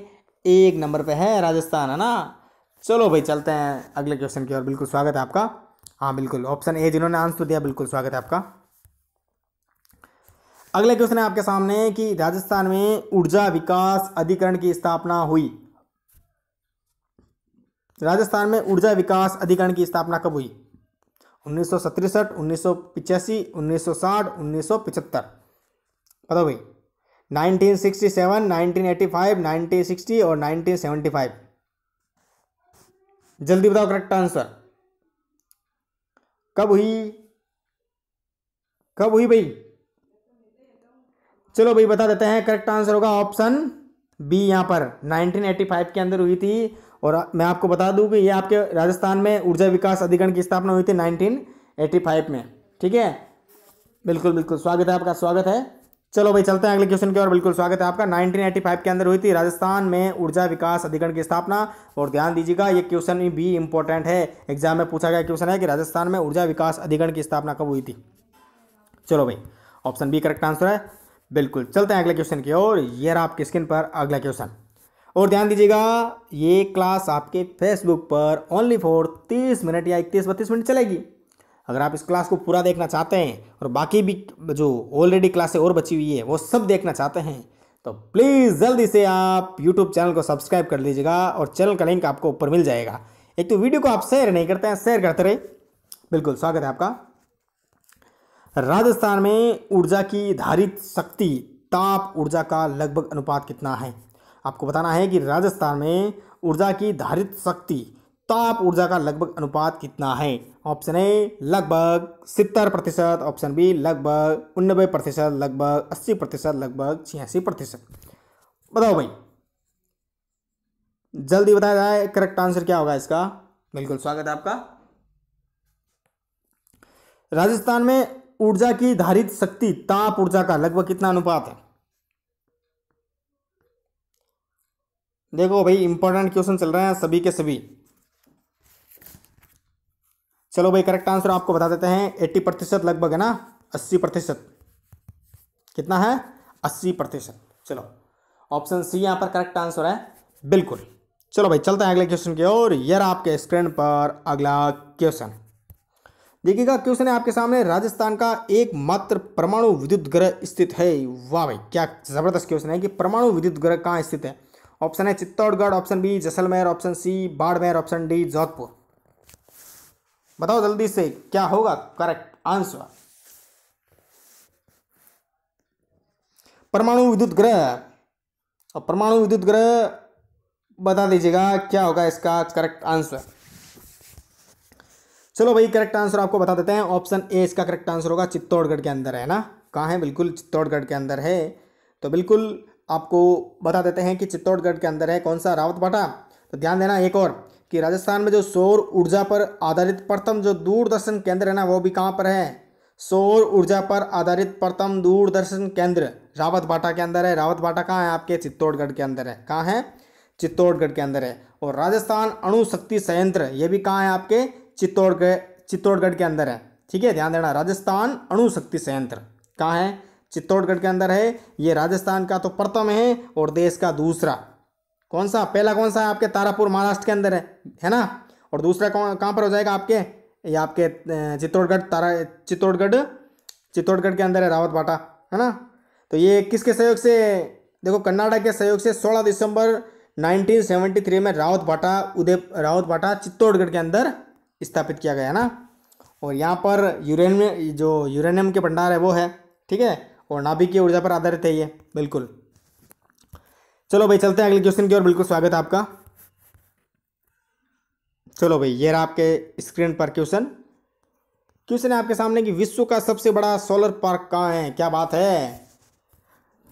एक नंबर पे है राजस्थान है ना चलो भाई चलते हैं अगले क्वेश्चन की ओर बिल्कुल स्वागत है आपका हाँ बिल्कुल ऑप्शन ए जिन्होंने आंसर दिया बिल्कुल स्वागत है आपका अगला क्वेश्चन है आपके सामने कि राजस्थान में ऊर्जा विकास अधिकरण की स्थापना हुई राजस्थान में ऊर्जा विकास अधिकरण की स्थापना कब हुई उन्नीस सौ सतरसठ उन्नीस सौ पिचासी उन्नीस सौ साठ उन्नीस सौ पचहत्तर बताओ भाई 1967, 1985, 1960 और 1975 जल्दी बताओ करेक्ट आंसर कब हुई कब हुई भाई चलो भाई बता देते हैं करेक्ट आंसर होगा ऑप्शन बी यहां पर 1985 के अंदर हुई थी और मैं आपको बता दूं कि ये आपके राजस्थान में ऊर्जा विकास अधिकरण की स्थापना हुई थी 1985 में ठीक है बिल्कुल बिल्कुल स्वागत है आपका स्वागत है चलो भाई चलते हैं अगले क्वेश्चन की ओर बिल्कुल स्वागत है आपका 1985 के अंदर हुई थी राजस्थान में ऊर्जा विकास अधिकरण की स्थापना और ध्यान दीजिएगा ये क्वेश्चन भी इंपॉर्टेंट है एग्जाम में पूछा गया क्वेश्चन है कि राजस्थान में ऊर्जा विकास अधिकरण की स्थापना कब हुई थी चलो भाई ऑप्शन बी करेक्ट आंसर है बिल्कुल चलते हैं अगले क्वेश्चन की ओर ये आपकी स्क्रीन पर अगला क्वेश्चन और ध्यान दीजिएगा ये क्लास आपके फेसबुक पर ओनली फॉर तीस मिनट या इकतीस बत्तीस मिनट चलेगी अगर आप इस क्लास को पूरा देखना चाहते हैं और बाकी भी जो ऑलरेडी क्लासें और बची हुई है वो सब देखना चाहते हैं तो प्लीज़ जल्दी से आप यूट्यूब चैनल को सब्सक्राइब कर लीजिएगा और चैनल का लिंक आपको ऊपर मिल जाएगा एक तो वीडियो को आप शेयर नहीं करते हैं शेयर करते रहे बिल्कुल स्वागत है आपका राजस्थान में ऊर्जा की धारित शक्ति ताप ऊर्जा का लगभग अनुपात कितना है आपको बताना है कि राजस्थान में ऊर्जा की धारित शक्ति ताप ऊर्जा का लगभग अनुपात कितना है ऑप्शन ए लगभग सितर प्रतिशत ऑप्शन बी लगभग उन्नबे प्रतिशत लगभग अस्सी प्रतिशत लगभग छियासी प्रतिशत बताओ भाई जल्दी बताया जाए करेक्ट आंसर क्या होगा इसका बिल्कुल स्वागत है आपका राजस्थान में ऊर्जा की धारित शक्ति ताप ऊर्जा का लगभग कितना अनुपात है देखो भाई इंपॉर्टेंट क्वेश्चन चल रहे हैं सभी के सभी चलो भाई करेक्ट आंसर आपको बता देते हैं एट्टी प्रतिशत लगभग है ना अस्सी प्रतिशत कितना है अस्सी प्रतिशत चलो ऑप्शन सी यहाँ पर करेक्ट आंसर है बिल्कुल चलो भाई चलते हैं अगले क्वेश्चन की ओर यार आपके स्क्रीन पर अगला क्वेश्चन देखिएगा क्वेश्चन है आपके सामने राजस्थान का एकमात्र परमाणु विद्युत ग्रह स्थित है वाह भाई क्या जबरदस्त क्वेश्चन है कि परमाणु विद्युत ग्रह कहाँ स्थित है ऑप्शन है Chittorgarh option B Jaisalmer option C Barmer option D Jodhpur बताओ जल्दी से क्या होगा करेक्ट आंसर परमाणु विद्युत ग्रह और परमाणु विद्युत ग्रह बता दीजिएगा क्या होगा इसका करेक्ट आंसर चलो भाई करेक्ट आंसर आपको बता देते हैं ऑप्शन ए इसका करेक्ट आंसर होगा चित्तौड़गढ़ के अंदर है ना कहाँ है बिल्कुल चित्तौड़गढ़ के अंदर है तो बिल्कुल आपको बता देते हैं कि चित्तौड़गढ़ के अंदर है कौन सा रावतभाटा तो ध्यान देना एक और कि राजस्थान में जो सौर ऊर्जा पर आधारित प्रथम जो दूरदर्शन केंद्र है ना वो भी कहाँ पर है सौर ऊर्जा पर आधारित प्रथम दूरदर्शन केंद्र भाटा के अंदर है रावतभाटा कहाँ है आपके चित्तौड़गढ़ के अंदर है कहाँ है चित्तौड़गढ़ के अंदर है और राजस्थान अणुशक्ति संयंत्र ये भी कहाँ है आपके चित्तौड़गढ़ चित्तौड़गढ़ के अंदर है ठीक है ध्यान देना राजस्थान अणुशक्ति संयंत्र कहाँ है चित्तौड़गढ़ के अंदर है ये राजस्थान का तो प्रथम है और देश का दूसरा कौन सा पहला कौन सा है आपके तारापुर महाराष्ट्र के अंदर है है ना और दूसरा कौन कहाँ पर हो जाएगा आपके ये आपके चित्तौड़गढ़ तारा चित्तौड़गढ़ चित्तौड़गढ़ के अंदर है रावत बाटा है ना तो ये किसके सहयोग से देखो कर्नाटक के सहयोग से 16 दिसंबर 1973 में रावत बाटा उदय रावत बाटा चित्तौड़गढ़ के अंदर स्थापित किया गया है ना और यहाँ पर यूरेनियम जो यूरेनियम के भंडार है वो है ठीक है और नाभिकीय ऊर्जा पर आधारित है ये बिल्कुल चलो भाई चलते हैं अगले क्वेश्चन की ओर बिल्कुल स्वागत है आपका चलो भाई ये रहा आपके स्क्रीन पर क्वेश्चन क्वेश्चन है आपके सामने कि विश्व का सबसे बड़ा सोलर पार्क कहाँ है क्या बात है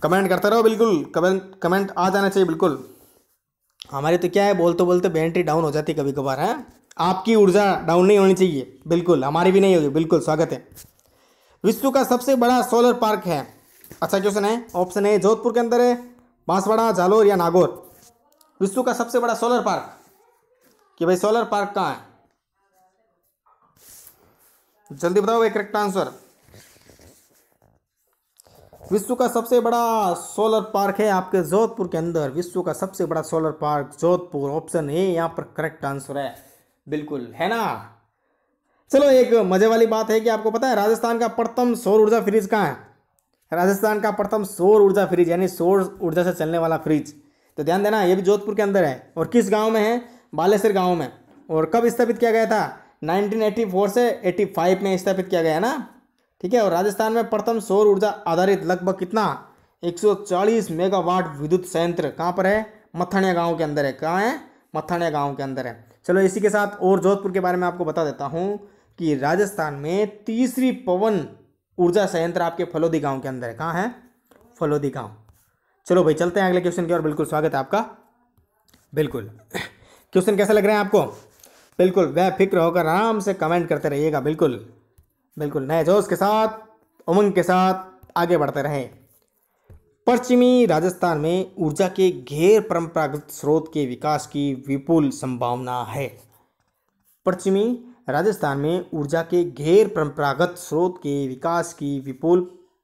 कमेंट करते रहो बिल्कुल कमेंट कमेंट आ जाना चाहिए बिल्कुल हमारे तो क्या है बोलते बोलते बैटरी डाउन हो जाती है कभी कभार है आपकी ऊर्जा डाउन नहीं होनी चाहिए बिल्कुल हमारी भी नहीं होगी बिल्कुल स्वागत है विश्व का सबसे बड़ा सोलर पार्क है अच्छा क्वेश्चन है ऑप्शन है जोधपुर के अंदर है बांसवाड़ा जालोर या नागौर विश्व का सबसे बड़ा सोलर पार्क कि भाई सोलर पार्क कहाँ है जल्दी बताओ भाई करेक्ट आंसर विश्व का सबसे बड़ा सोलर पार्क है आपके जोधपुर के अंदर विश्व का सबसे बड़ा solar park Jodhpur option A यहाँ पर करेक्ट आंसर है बिल्कुल है ना चलो एक मज़े वाली बात है कि आपको पता है राजस्थान का प्रथम सौर ऊर्जा फ्रिज कहाँ है राजस्थान का प्रथम सौर ऊर्जा फ्रिज यानी सौर ऊर्जा से चलने वाला फ्रिज तो ध्यान देना ये भी जोधपुर के अंदर है और किस गांव में है बालेसर गांव में और कब स्थापित किया गया था 1984 से 85 में स्थापित किया गया है ना ठीक है और राजस्थान में प्रथम सौर ऊर्जा आधारित लगभग कितना 140 मेगावाट विद्युत संयंत्र कहाँ पर है मथानिया गाँव के अंदर है कहाँ है मथानिया गाँव के अंदर है चलो इसी के साथ और जोधपुर के बारे में आपको बता देता हूँ कि राजस्थान में तीसरी पवन ऊर्जा संयंत्र आपके फलोदी गांव के अंदर है कहाँ है फलोदी गांव चलो भाई चलते हैं अगले क्वेश्चन की ओर बिल्कुल स्वागत है आपका बिल्कुल क्वेश्चन कैसा लग रहा है आपको बिल्कुल वह फिक्र होकर आराम से कमेंट करते रहिएगा बिल्कुल बिल्कुल नए जोश के साथ उमंग के साथ आगे बढ़ते रहें पश्चिमी राजस्थान में ऊर्जा के गैर परंपरागत स्रोत के विकास की विपुल संभावना है पश्चिमी राजस्थान में ऊर्जा के गैर परंपरागत स्रोत के विकास की विपुल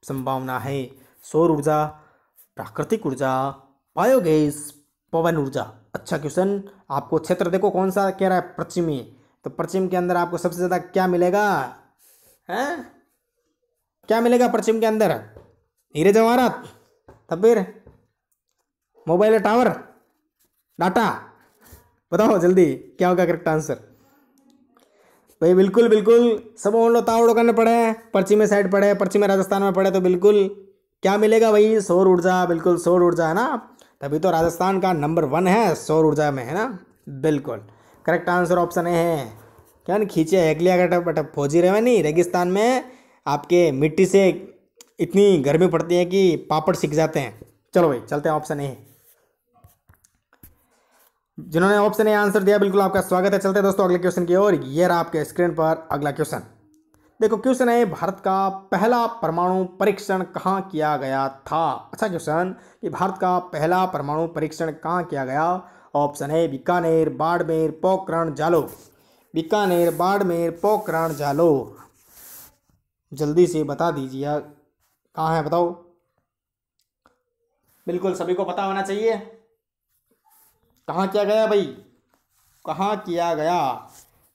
संभावना है सौर ऊर्जा प्राकृतिक ऊर्जा बायोगैस पवन ऊर्जा अच्छा क्वेश्चन आपको क्षेत्र देखो कौन सा कह रहा है पश्चिमी तो पश्चिम के अंदर आपको सबसे ज़्यादा क्या मिलेगा हैं क्या मिलेगा पश्चिम के अंदर हीरे जवाहरात तबीर मोबाइल टावर डाटा बताओ जल्दी क्या होगा करेक्ट आंसर भाई बिल्कुल बिल्कुल सब ओंडो तावड़ो करने पड़े पर्ची में साइड पड़े पर्ची में राजस्थान में पड़े तो बिल्कुल क्या मिलेगा भाई सौर ऊर्जा बिल्कुल सौर ऊर्जा है ना तभी तो राजस्थान का नंबर वन है सौर ऊर्जा में है ना बिल्कुल करेक्ट आंसर ऑप्शन ए है क्या खींचे अगले का फौजी रहे नहीं रेगिस्तान में आपके मिट्टी से इतनी गर्मी पड़ती है कि पापड़ सीख जाते हैं चलो भाई चलते हैं ऑप्शन ए जिन्होंने ऑप्शन ए आंसर दिया बिल्कुल आपका स्वागत है चलते दोस्तों अगले क्वेश्चन की ओर ये रहा आपके स्क्रीन पर अगला क्वेश्चन देखो क्वेश्चन है भारत का पहला परमाणु परीक्षण कहाँ किया गया था अच्छा क्वेश्चन कि भारत का पहला परमाणु परीक्षण कहाँ किया गया ऑप्शन है बीकानेर बाड़मेर पोकरण जालो बीकानेर बाड़मेर पोकरण जालो जल्दी से बता दीजिए कहाँ है बताओ बिल्कुल सभी को पता होना चाहिए कहाँ किया गया भाई कहाँ किया गया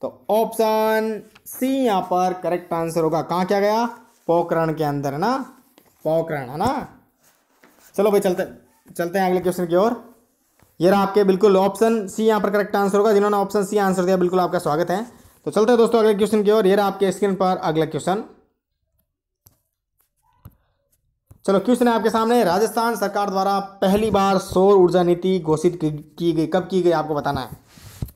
तो ऑप्शन सी यहाँ पर करेक्ट आंसर होगा कहाँ किया गया पोकरण के अंदर है ना पोकरण है ना चलो भाई चलते चलते हैं अगले क्वेश्चन की ओर ये रहा आपके बिल्कुल ऑप्शन सी यहाँ पर करेक्ट आंसर होगा जिन्होंने ऑप्शन सी आंसर दिया बिल्कुल आपका स्वागत है तो चलते हैं दोस्तों अगले क्वेश्चन की ओर ये रहा आपके स्क्रीन पर अगला क्वेश्चन चलो क्वेश्चन है आपके सामने राजस्थान सरकार द्वारा पहली बार सौर ऊर्जा नीति घोषित की गई कब की गई आपको बताना है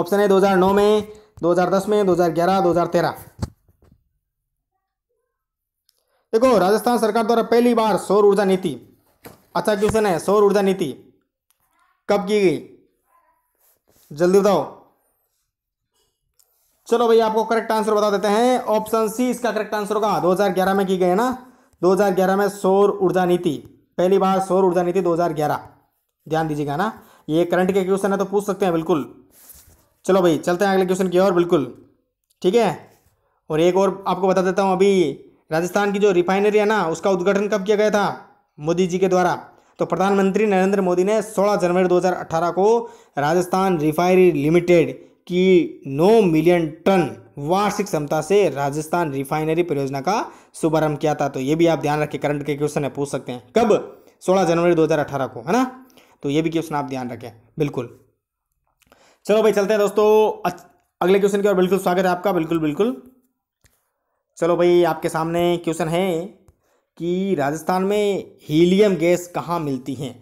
ऑप्शन है 2009 में 2010 में 2011 2013 देखो राजस्थान सरकार द्वारा पहली बार सौर ऊर्जा नीति अच्छा क्वेश्चन है सौर ऊर्जा नीति कब की गई जल्दी बताओ चलो भैया आपको करेक्ट आंसर बता देते हैं ऑप्शन सी इसका करेक्ट आंसर होगा 2011 में की गई है ना 2011 में सौर ऊर्जा नीति पहली बार सौर ऊर्जा नीति 2011 ध्यान दीजिएगा ना ये करंट के क्वेश्चन है तो पूछ सकते हैं बिल्कुल चलो भाई चलते हैं अगले क्वेश्चन की ओर बिल्कुल ठीक है और एक और आपको बता देता हूँ अभी राजस्थान की जो रिफाइनरी है ना उसका उद्घाटन कब किया गया था मोदी जी के द्वारा तो प्रधानमंत्री नरेंद्र मोदी ने 16 जनवरी 2018 को राजस्थान रिफाइनरी लिमिटेड की 9 मिलियन टन वार्षिक क्षमता से राजस्थान रिफाइनरी परियोजना का शुभारंभ किया था तो ये भी आप ध्यान रखें करंट के क्वेश्चन है पूछ सकते हैं कब 16 जनवरी 2018 को है ना तो ये भी क्वेश्चन आप ध्यान रखें बिल्कुल चलो भाई चलते हैं दोस्तों अगले क्वेश्चन की ओर बिल्कुल स्वागत है आपका बिल्कुल बिल्कुल चलो भाई आपके सामने क्वेश्चन है कि राजस्थान में हीलियम गैस कहाँ मिलती है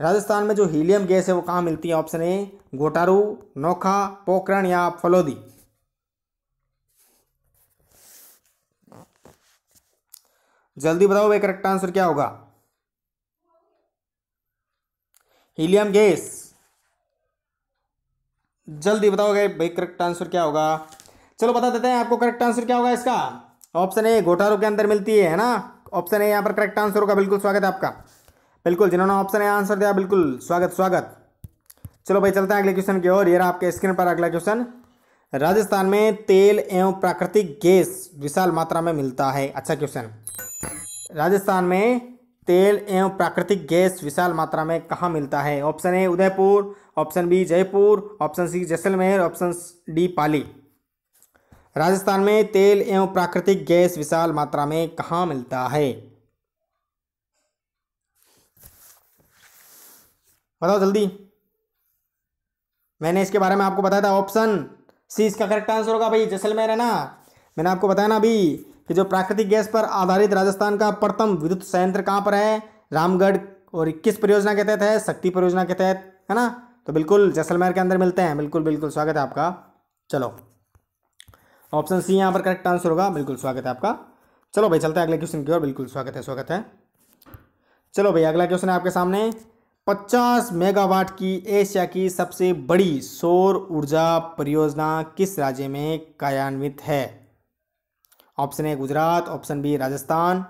राजस्थान में जो हीलियम गैस है वो कहाँ मिलती है ऑप्शन ए गोटारू नोखा पोखरण या फलोदी जल्दी बताओ भाई करेक्ट आंसर क्या होगा हीलियम गैस जल्दी बताओगे भाई करेक्ट आंसर क्या होगा चलो बता देते हैं आपको करेक्ट आंसर क्या होगा इसका ऑप्शन ए घोटालों के अंदर मिलती है है ना ऑप्शन ए यहाँ पर करेक्ट आंसर होगा बिल्कुल स्वागत है आपका बिल्कुल जिन्होंने ऑप्शन ए आंसर दिया बिल्कुल स्वागत स्वागत चलो भाई चलते हैं अगले क्वेश्चन की ओर ये रहा आपके स्क्रीन पर अगला क्वेश्चन राजस्थान में तेल एवं प्राकृतिक गैस विशाल मात्रा में मिलता है अच्छा क्वेश्चन राजस्थान में तेल एवं प्राकृतिक गैस विशाल मात्रा में कहाँ मिलता है option A Udaipur option B Jaipur option C Jaisalmer option D Pali Rajasthan में तेल एवं प्राकृतिक गैस विशाल मात्रा में कहाँ मिलता है बताओ जल्दी मैंने इसके बारे में आपको बताया था ऑप्शन सी इसका करेक्ट आंसर होगा भाई जैसलमेर है ना मैंने आपको बताया ना अभी कि जो प्राकृतिक गैस पर आधारित राजस्थान का प्रथम विद्युत संयंत्र कहाँ पर है रामगढ़ और इक्कीस परियोजना के तहत है शक्ति परियोजना के तहत है ना तो बिल्कुल जैसलमेर के अंदर मिलते हैं बिल्कुल बिल्कुल स्वागत है आपका चलो ऑप्शन सी यहाँ पर करेक्ट आंसर होगा बिल्कुल स्वागत है आपका चलो भाई चलते हैं अगले क्वेश्चन की ओर बिल्कुल स्वागत है स्वागत है चलो भाई अगला क्वेश्चन है आपके सामने 50 मेगावाट की एशिया की सबसे बड़ी सौर ऊर्जा परियोजना किस राज्य में कार्यान्वित है option A Gujarat option B Rajasthan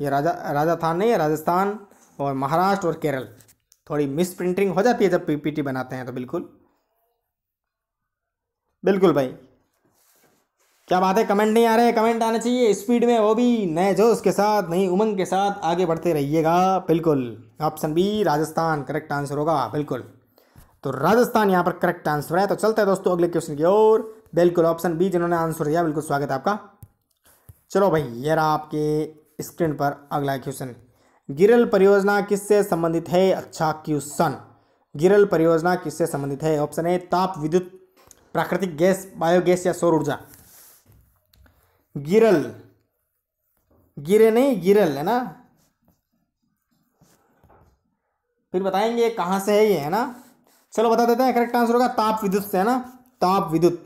ये राजा राजस्थान नहीं है राजस्थान और महाराष्ट्र और केरल थोड़ी मिस प्रिंटिंग हो जाती है जब पीपीटी बनाते हैं तो बिल्कुल बिल्कुल भाई क्या बात है कमेंट नहीं आ रहे कमेंट आना चाहिए स्पीड में वो भी नए जोश के साथ नई उमंग के साथ आगे बढ़ते रहिएगा बिल्कुल option B Rajasthan correct answer होगा बिल्कुल तो राजस्थान यहाँ पर करेक्ट आंसर है तो चलते हैं दोस्तों अगले क्वेश्चन की ओर बिल्कुल ऑप्शन बी जिन्होंने आंसर दिया बिल्कुल स्वागत है आपका चलो भाई ये रहा आपके स्क्रीन पर अगला क्वेश्चन गिरल परियोजना किससे संबंधित है अच्छा क्वेश्चन गिरल परियोजना किससे संबंधित है ऑप्शन ए ताप विद्युत प्राकृतिक गैस बायोगैस या सौर ऊर्जा गिरल गिरे नहीं गिरल है ना फिर बताएंगे कहाँ से है ये है ना चलो बता देते हैं करेक्ट आंसर होगा ताप विद्युत से है ना ताप विद्युत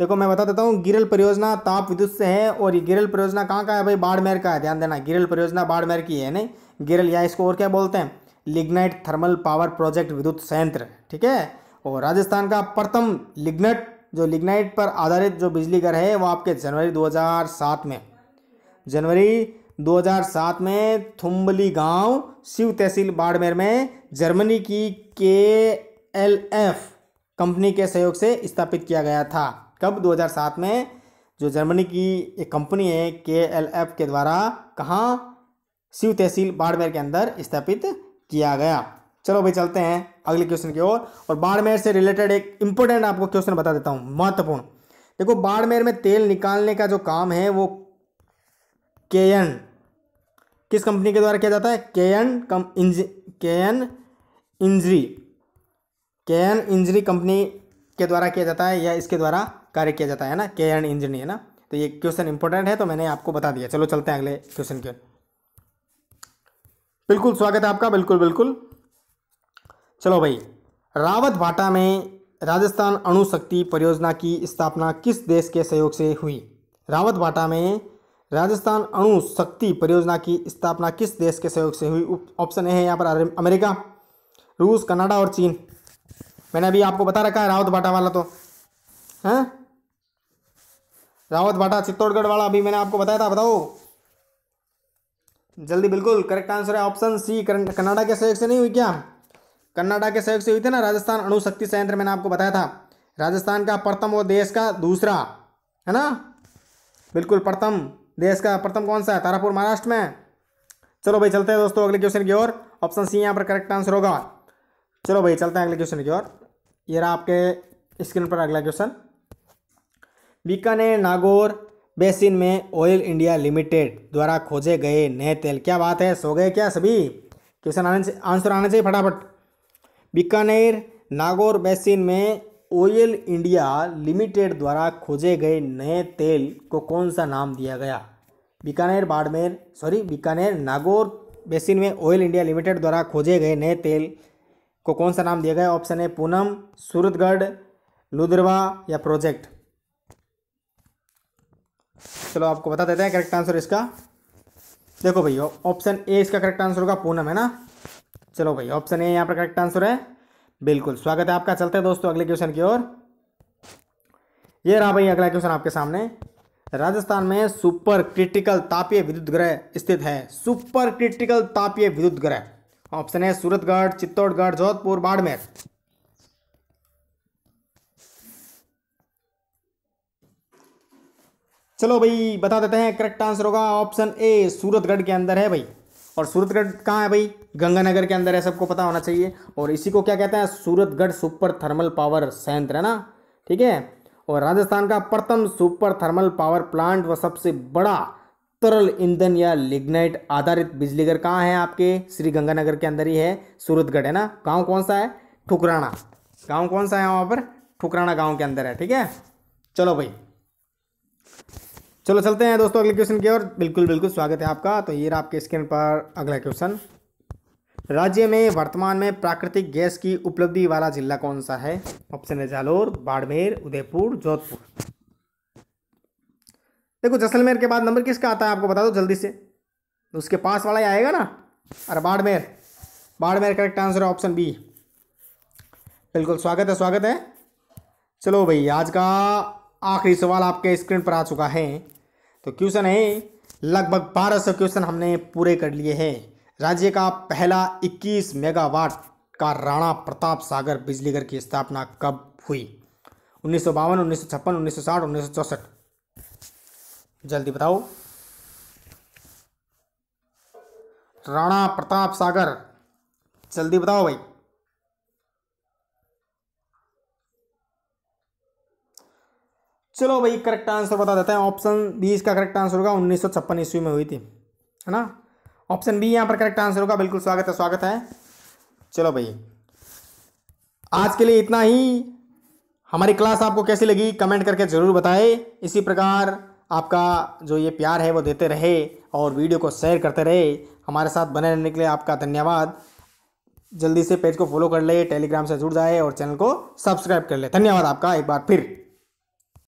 देखो मैं बता देता हूँ गिरल परियोजना ताप विद्युत से है और ये गिरल परियोजना कहाँ का है भाई बाड़मेर का है ध्यान देना गिरल परियोजना बाड़मेर की है नहीं गिरल या इसको और क्या बोलते हैं लिग्नाइट थर्मल पावर प्रोजेक्ट विद्युत संयंत्र ठीक है और राजस्थान का प्रथम लिग्नेट जो लिग्नाइट पर आधारित जो बिजली घर है वो आपके जनवरी दो में जनवरी 2007 में थुम्बली गांव शिव तहसील बाड़मेर में जर्मनी की के एल एफ कंपनी के सहयोग से स्थापित किया गया था कब 2007 में जो जर्मनी की एक कंपनी है के एल एफ के द्वारा कहाँ शिव तहसील बाड़मेर के अंदर स्थापित किया गया चलो भाई चलते हैं अगले क्वेश्चन की ओर और, और बाड़मेर से रिलेटेड एक इंपॉर्टेंट आपको क्वेश्चन बता देता हूँ महत्वपूर्ण देखो बाड़मेर में तेल निकालने का जो काम है वो के एन किस कंपनी के द्वारा किया जाता है के एन कम के एन इंजरी के एन इंजरी कंपनी के द्वारा किया जाता है या इसके द्वारा कार्य किया जाता है ना के एन इंजरी है ना तो ये क्वेश्चन इंपॉर्टेंट है तो मैंने आपको बता दिया चलो चलते हैं अगले क्वेश्चन की बिल्कुल स्वागत है आपका बिल्कुल बिल्कुल चलो भाई रावत भाटा में राजस्थान अणुशक्ति परियोजना की स्थापना किस देश के सहयोग से हुई रावत भाटा में राजस्थान अणु शक्ति परियोजना की स्थापना किस देश के सहयोग से हुई ऑप्शन ए है यहाँ पर अमेरिका रूस कनाडा और चीन मैंने अभी आपको बता रखा है रावत बाटा वाला तो हैं रावत बाटा चित्तौड़गढ़ वाला अभी मैंने आपको बताया था बताओ जल्दी बिल्कुल करेक्ट आंसर है ऑप्शन सी कनाडा के सहयोग से नहीं हुई क्या कनाडा के सहयोग से हुई थी ना राजस्थान अणुशक्ति संयंत्र मैंने आपको बताया था राजस्थान का प्रथम और देश का दूसरा है ना बिल्कुल प्रथम देश का प्रथम कौन सा है तारापुर महाराष्ट्र में चलो भाई चलते हैं दोस्तों अगले क्वेश्चन की ओर ऑप्शन सी यहाँ पर करेक्ट आंसर होगा चलो भाई चलते हैं अगले क्वेश्चन की ओर ये रहा आपके स्क्रीन पर अगला क्वेश्चन बीकानेर नागौर बेसिन में ऑयल इंडिया लिमिटेड द्वारा खोजे गए नए तेल क्या बात है सो गए क्या सभी क्वेश्चन आने आंसर आना चाहिए फटाफट बीकानेर नागौर बेसिन में ऑयल इंडिया लिमिटेड द्वारा खोजे गए नए तेल को कौन सा नाम दिया गया बीकानेर बाड़मेर सॉरी बीकानेर नागौर बेसिन में ऑयल इंडिया लिमिटेड द्वारा खोजे गए नए तेल को कौन सा नाम दिया गया ऑप्शन है पूनम सूरतगढ़ लुद्रवा या प्रोजेक्ट चलो आपको बता देते हैं करेक्ट आंसर इसका देखो भैया ऑप्शन ए इसका करेक्ट आंसर होगा पूनम है ना चलो भैया ऑप्शन ए यहाँ पर करेक्ट आंसर है बिल्कुल स्वागत है आपका चलते हैं दोस्तों अगले क्वेश्चन की ओर ये रहा भाई अगला क्वेश्चन आपके सामने राजस्थान में सुपर क्रिटिकल तापीय विद्युत ग्रह स्थित है सुपर क्रिटिकल तापीय विद्युत ग्रह ऑप्शन है सूरतगढ़ चित्तौड़गढ़ जोधपुर बाड़मेर चलो भाई बता देते हैं करेक्ट आंसर होगा ऑप्शन ए सूरतगढ़ के अंदर है भाई और सूरतगढ़ कहाँ है भाई गंगानगर के अंदर है सबको पता होना चाहिए और इसी को क्या कहते हैं सूरतगढ़ सुपर थर्मल पावर संयंत्र है ना ठीक है और राजस्थान का प्रथम सुपर थर्मल पावर प्लांट व सबसे बड़ा तरल ईंधन या लिग्नाइट आधारित बिजली घर कहाँ है आपके श्री गंगानगर के अंदर ही है सूरतगढ़ है ना गांव कौन सा है ठुकराना गांव कौन सा है वहाँ पर ठुकराना गांव के अंदर है ठीक है चलो भाई चलो चलते हैं दोस्तों अगले क्वेश्चन की ओर बिल्कुल बिल्कुल स्वागत है आपका तो ये आपके स्क्रीन पर अगला क्वेश्चन राज्य में वर्तमान में प्राकृतिक गैस की उपलब्धि वाला जिला कौन सा है ऑप्शन है जालोर बाड़मेर उदयपुर जोधपुर देखो जैसलमेर के बाद नंबर किसका आता है आपको बता दो जल्दी से उसके पास वाला ही आएगा ना अरे बाड़मेर बाड़मेर करेक्ट आंसर है ऑप्शन बी बिल्कुल स्वागत है स्वागत है चलो भाई आज का आखिरी सवाल आपके स्क्रीन पर आ चुका है तो क्वेश्चन है लगभग बारह सौ क्वेश्चन हमने पूरे कर लिए हैं राज्य का पहला 21 मेगावाट का राणा प्रताप सागर बिजलीघर की स्थापना कब हुई उन्नीस सौ बावन उन्नीस सौ छप्पन उन्नीस सौ साठ उन्नीस सौ चौसठ जल्दी बताओ राणा प्रताप सागर जल्दी बताओ भाई चलो भाई करेक्ट आंसर बता देते हैं ऑप्शन बी इसका करेक्ट आंसर होगा उन्नीस सौ छप्पन ईस्वी में हुई थी है ना ऑप्शन बी यहाँ पर करेक्ट आंसर होगा बिल्कुल स्वागत है स्वागत है चलो भाई आज के लिए इतना ही हमारी क्लास आपको कैसी लगी कमेंट करके ज़रूर बताएं इसी प्रकार आपका जो ये प्यार है वो देते रहे और वीडियो को शेयर करते रहे हमारे साथ बने रहने के लिए आपका धन्यवाद जल्दी से पेज को फॉलो कर ले टेलीग्राम से जुड़ जाए और चैनल को सब्सक्राइब कर ले धन्यवाद आपका एक बार फिर